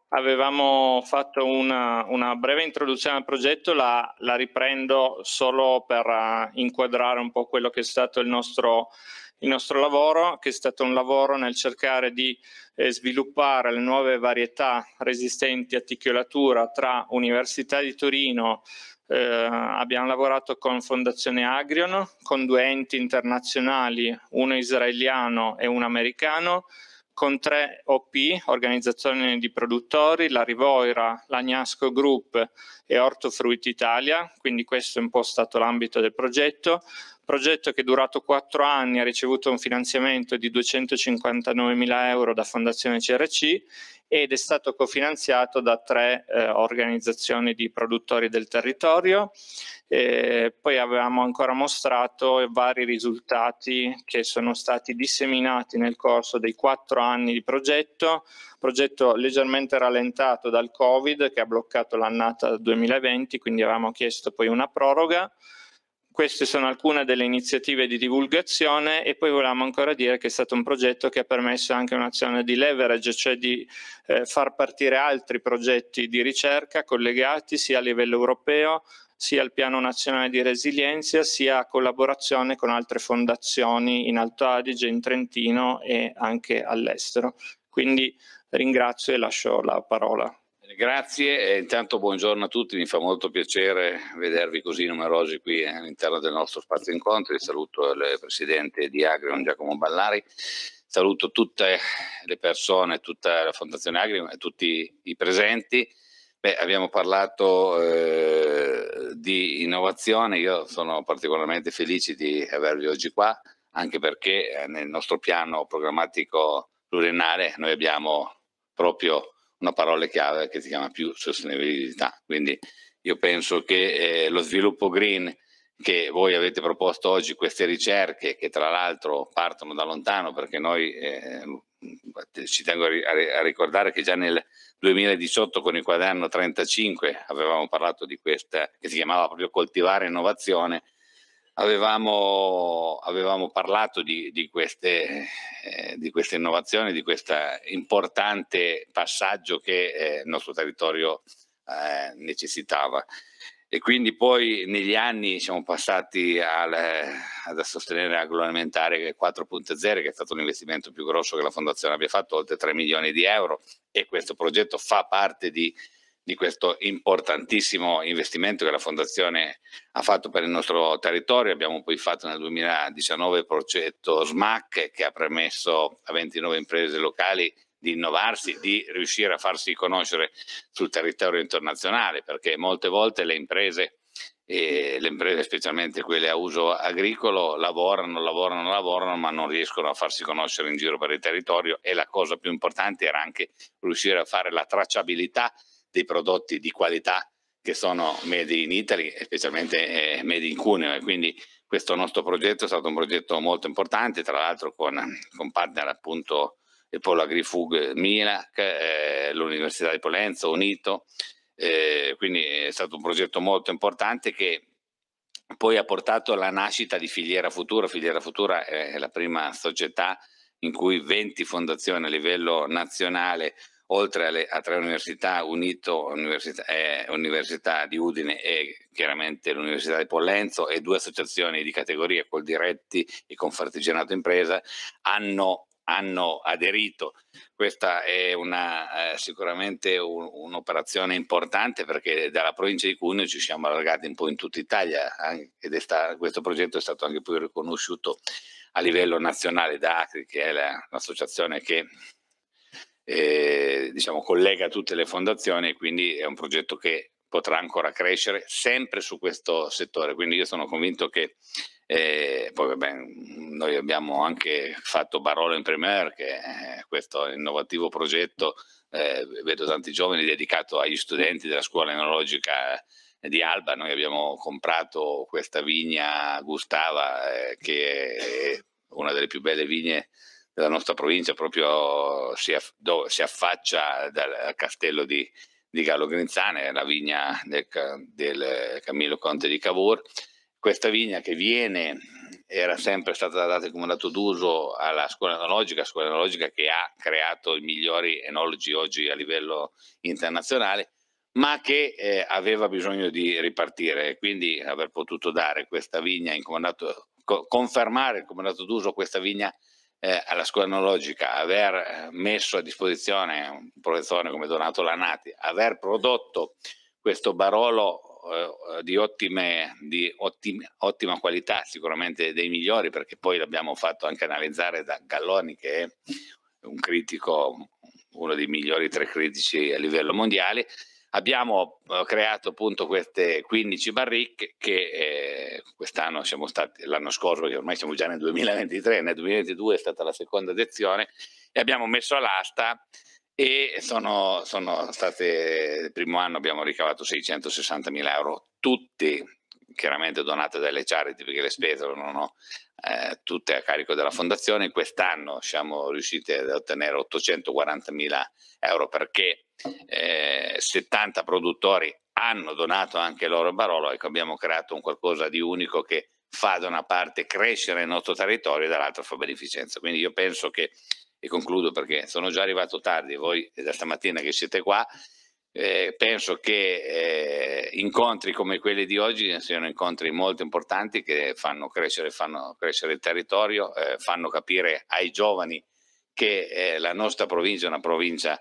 avevamo fatto una, una, breve introduzione al progetto, la, la riprendo solo per eh, inquadrare un po' quello che è stato il nostro, il nostro, lavoro, che è stato un lavoro nel cercare di eh, sviluppare le nuove varietà resistenti a ticchiolatura tra Università di Torino, eh, abbiamo lavorato con Fondazione Agrion, con due enti internazionali, uno israeliano e uno americano, con tre OP, organizzazioni di produttori, la Rivoira, l'Agnasco Group e Ortofruit Italia, quindi questo è un po' stato l'ambito del progetto, progetto che è durato quattro anni ha ricevuto un finanziamento di 259 mila euro da Fondazione CRC ed è stato cofinanziato da tre eh, organizzazioni di produttori del territorio. E poi avevamo ancora mostrato vari risultati che sono stati disseminati nel corso dei quattro anni di progetto, progetto leggermente rallentato dal Covid che ha bloccato l'annata 2020, quindi avevamo chiesto poi una proroga. Queste sono alcune delle iniziative di divulgazione e poi volevamo ancora dire che è stato un progetto che ha permesso anche un'azione di leverage, cioè di eh, far partire altri progetti di ricerca collegati sia a livello europeo sia al piano nazionale di resilienza sia a collaborazione con altre fondazioni in Alto Adige, in Trentino e anche all'estero. Quindi ringrazio e lascio la parola. Grazie intanto buongiorno a tutti, mi fa molto piacere vedervi così numerosi qui eh, all'interno del nostro spazio incontri. Saluto il presidente di Agrion Giacomo Ballari, saluto tutte le persone, tutta la Fondazione Agrion e tutti i presenti. Beh, abbiamo parlato eh, di innovazione, io sono particolarmente felice di avervi oggi qua, anche perché eh, nel nostro piano programmatico pluriennale noi abbiamo proprio una parola chiave che si chiama più sostenibilità. Quindi io penso che eh, lo sviluppo green che voi avete proposto oggi, queste ricerche che tra l'altro partono da lontano perché noi eh, ci tengo a, ricordare che già nel 2018 con il quaderno 35 avevamo parlato di questa che si chiamava proprio coltivare innovazione avevamo, avevamo parlato di, di, queste, eh, di, queste, innovazioni, di questo importante passaggio che eh, il nostro territorio eh, necessitava. E quindi poi negli anni siamo passati al, eh, ad sostenere l'agroalimentare 4.0, che è stato l'investimento più grosso che la Fondazione abbia fatto, oltre 3 milioni di euro, e questo progetto fa parte di di questo importantissimo investimento che la Fondazione ha fatto per il nostro territorio. Abbiamo poi fatto nel 2019 il progetto SMAC che ha permesso a 29 imprese locali di innovarsi, di riuscire a farsi conoscere sul territorio internazionale, perché molte volte le imprese, eh, le imprese specialmente quelle a uso agricolo, lavorano, lavorano, lavorano, ma non riescono a farsi conoscere in giro per il territorio e la cosa più importante era anche riuscire a fare la tracciabilità dei prodotti di qualità che sono made in Italy specialmente eh, made in Cuneo e quindi questo nostro progetto è stato un progetto molto importante tra l'altro con, con partner appunto il Polo Agrifug Milac, eh, l'Università di Polenzo, Unito, eh, quindi è stato un progetto molto importante che poi ha portato alla nascita di Filiera Futura. Filiera Futura è la prima società in cui 20 fondazioni a livello nazionale oltre alle, a tre università, Unito università, eh, università, di Udine e chiaramente l'Università di Pollenzo e due associazioni di categoria, col Diretti e Confartigianato Impresa, hanno, hanno aderito. Questa è una, eh, sicuramente un, un'operazione importante perché dalla provincia di Cuneo ci siamo allargati un po' in tutta Italia anche, ed sta, questo progetto è stato anche poi riconosciuto a livello nazionale da ACRI, che è la, l'associazione che eh, diciamo, collega tutte le fondazioni e quindi è un progetto che potrà ancora crescere sempre su questo settore. Quindi io sono convinto che eh, poi vabbè, noi abbiamo anche fatto Barolo in Premier, che è questo innovativo progetto, eh, vedo tanti giovani dedicato agli studenti della scuola enologica di Alba. Noi abbiamo comprato questa vigna Gustava, eh, che è una delle più belle vigne della nostra provincia, proprio si, aff- dove, si affaccia dal castello di, di Gallo Grinzane, la vigna del, del, Camillo Conte di Cavour. Questa vigna che viene era sempre stata data come dato d'uso alla scuola enologica, scuola enologica che ha creato i migliori enologi oggi a livello internazionale, ma che eh, aveva bisogno di ripartire. Quindi aver potuto dare questa vigna in comandato, co- confermare il comandato d'uso questa vigna eh, alla scuola analogica aver eh, messo a disposizione un professore come Donato Lanati, aver prodotto questo barolo eh, eh di, ottime, di ottime, ottima qualità, sicuramente dei migliori, perché poi l'abbiamo fatto anche analizzare da Galloni, che è un critico, uno dei migliori tre critici a livello mondiale, Abbiamo eh, creato appunto queste 15 barricche che eh, quest'anno siamo stati, l'anno scorso, perché ormai siamo già nel 2023, nel 2022 è stata la seconda edizione, e abbiamo messo all'asta e sono, sono state, il primo anno abbiamo ricavato 660 mila euro, tutti chiaramente donate dalle charity perché le spese erano eh, tutte a carico della fondazione, quest'anno siamo riusciti ad ottenere 840 mila euro perché eh, 70 produttori hanno donato anche il loro Barolo, ecco abbiamo creato un qualcosa di unico che fa da una parte crescere il nostro territorio e dall'altra fa beneficenza. Quindi io penso che, e concludo perché sono già arrivato tardi, voi da stamattina che siete qua, eh, penso che eh, incontri come quelli di oggi siano incontri molto importanti che fanno crescere, fanno crescere il territorio, eh, fanno capire ai giovani che eh, la nostra provincia è una provincia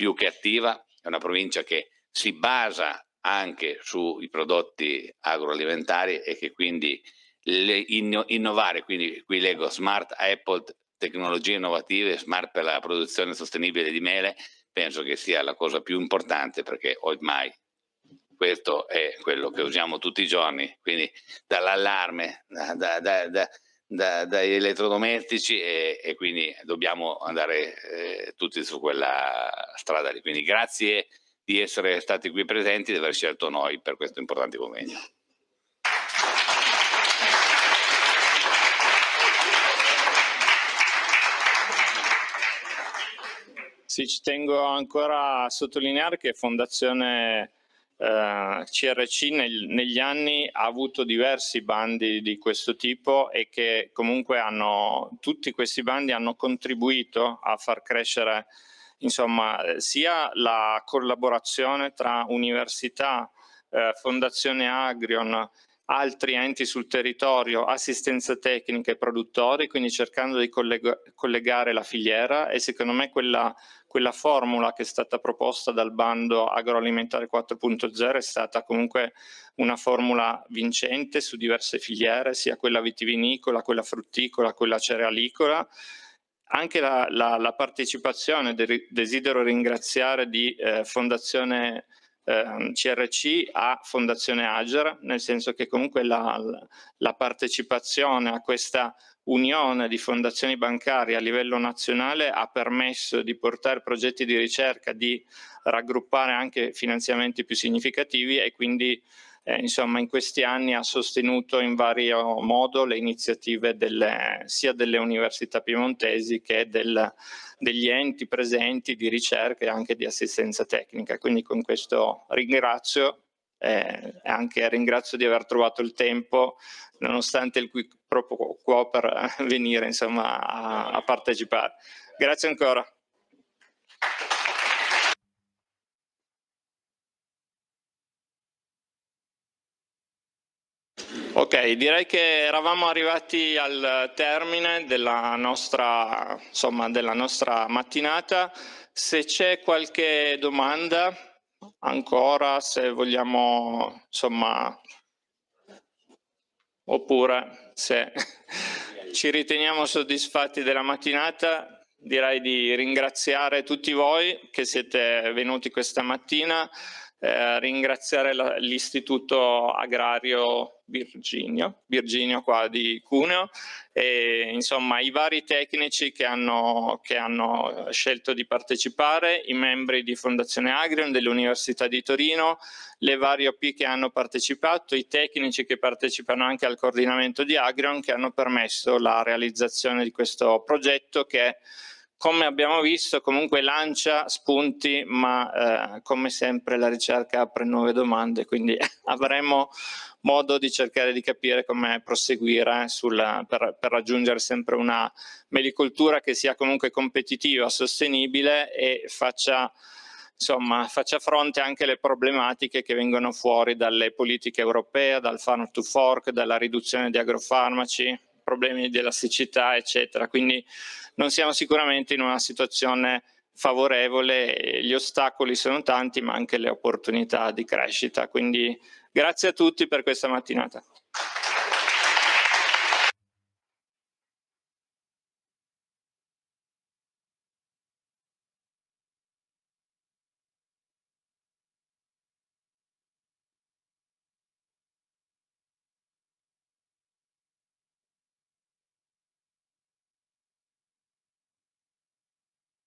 più che attiva, è una provincia che si basa anche sui prodotti agroalimentari e che quindi inno innovare, quindi qui leggo Smart Apple, tecnologie innovative, smart per la produzione sostenibile di mele, penso che sia la cosa più importante perché ormai questo è quello che usiamo tutti i giorni, quindi dall'allarme, da, da, da, da, dagli elettrodomestici e, e, quindi dobbiamo andare eh, tutti su quella strada lì. Quindi grazie di essere stati qui presenti e di aver scelto noi per questo importante convegno. Sì, ci tengo ancora a sottolineare che Fondazione CRC eh, nel, negli anni ha avuto diversi bandi di questo tipo e che comunque hanno, tutti questi bandi hanno contribuito a far crescere insomma, sia la collaborazione tra università, eh, Fondazione Agrion, altri enti sul territorio, assistenza tecnica e produttori, quindi cercando di collega collegare la filiera e secondo me quella quella formula che è stata proposta dal bando agroalimentare 4.0 è stata comunque una formula vincente su diverse filiere, sia quella vitivinicola, quella frutticola, quella cerealicola. Anche la, la, la partecipazione, desidero ringraziare di eh, Fondazione eh, CRC a Fondazione Ager, nel senso che comunque la, la partecipazione a questa unione di fondazioni bancarie a livello nazionale ha permesso di portare progetti di ricerca, di raggruppare anche finanziamenti più significativi e quindi eh, insomma in questi anni ha sostenuto in vario modo le iniziative delle, sia delle università piemontesi che del, degli enti presenti di ricerca e anche di assistenza tecnica. Quindi con questo ringrazio eh, anche ringrazio di aver trovato il tempo, nonostante il qui proprio qua per eh, venire insomma, a, a partecipare. Grazie ancora. Ok, direi che eravamo arrivati al termine della nostra, insomma, della nostra mattinata. Se c'è qualche domanda ancora, se vogliamo, insomma, oppure se ci riteniamo soddisfatti della mattinata, direi di ringraziare tutti voi che siete venuti questa mattina, eh, ringraziare l'Istituto Agrario Virginia, Virginia qua di Cuneo, e, insomma i vari tecnici che hanno, che hanno eh, scelto di partecipare, i membri di Fondazione Agrion, dell'Università di Torino, le varie OP che hanno partecipato, i tecnici che partecipano anche al coordinamento di Agrion che hanno permesso la realizzazione di questo progetto che è come abbiamo visto comunque lancia spunti ma eh, come sempre la ricerca apre nuove domande quindi avremo modo di cercare di capire come proseguire sulla, per, per, raggiungere sempre una melicoltura che sia comunque competitiva, sostenibile e faccia, insomma, faccia fronte anche alle problematiche che vengono fuori dalle politiche europee, dal farm to fork, dalla riduzione di agrofarmaci problemi della siccità, eccetera. Quindi non siamo sicuramente in una situazione favorevole, gli ostacoli sono tanti, ma anche le opportunità di crescita. Quindi grazie a tutti per questa mattinata.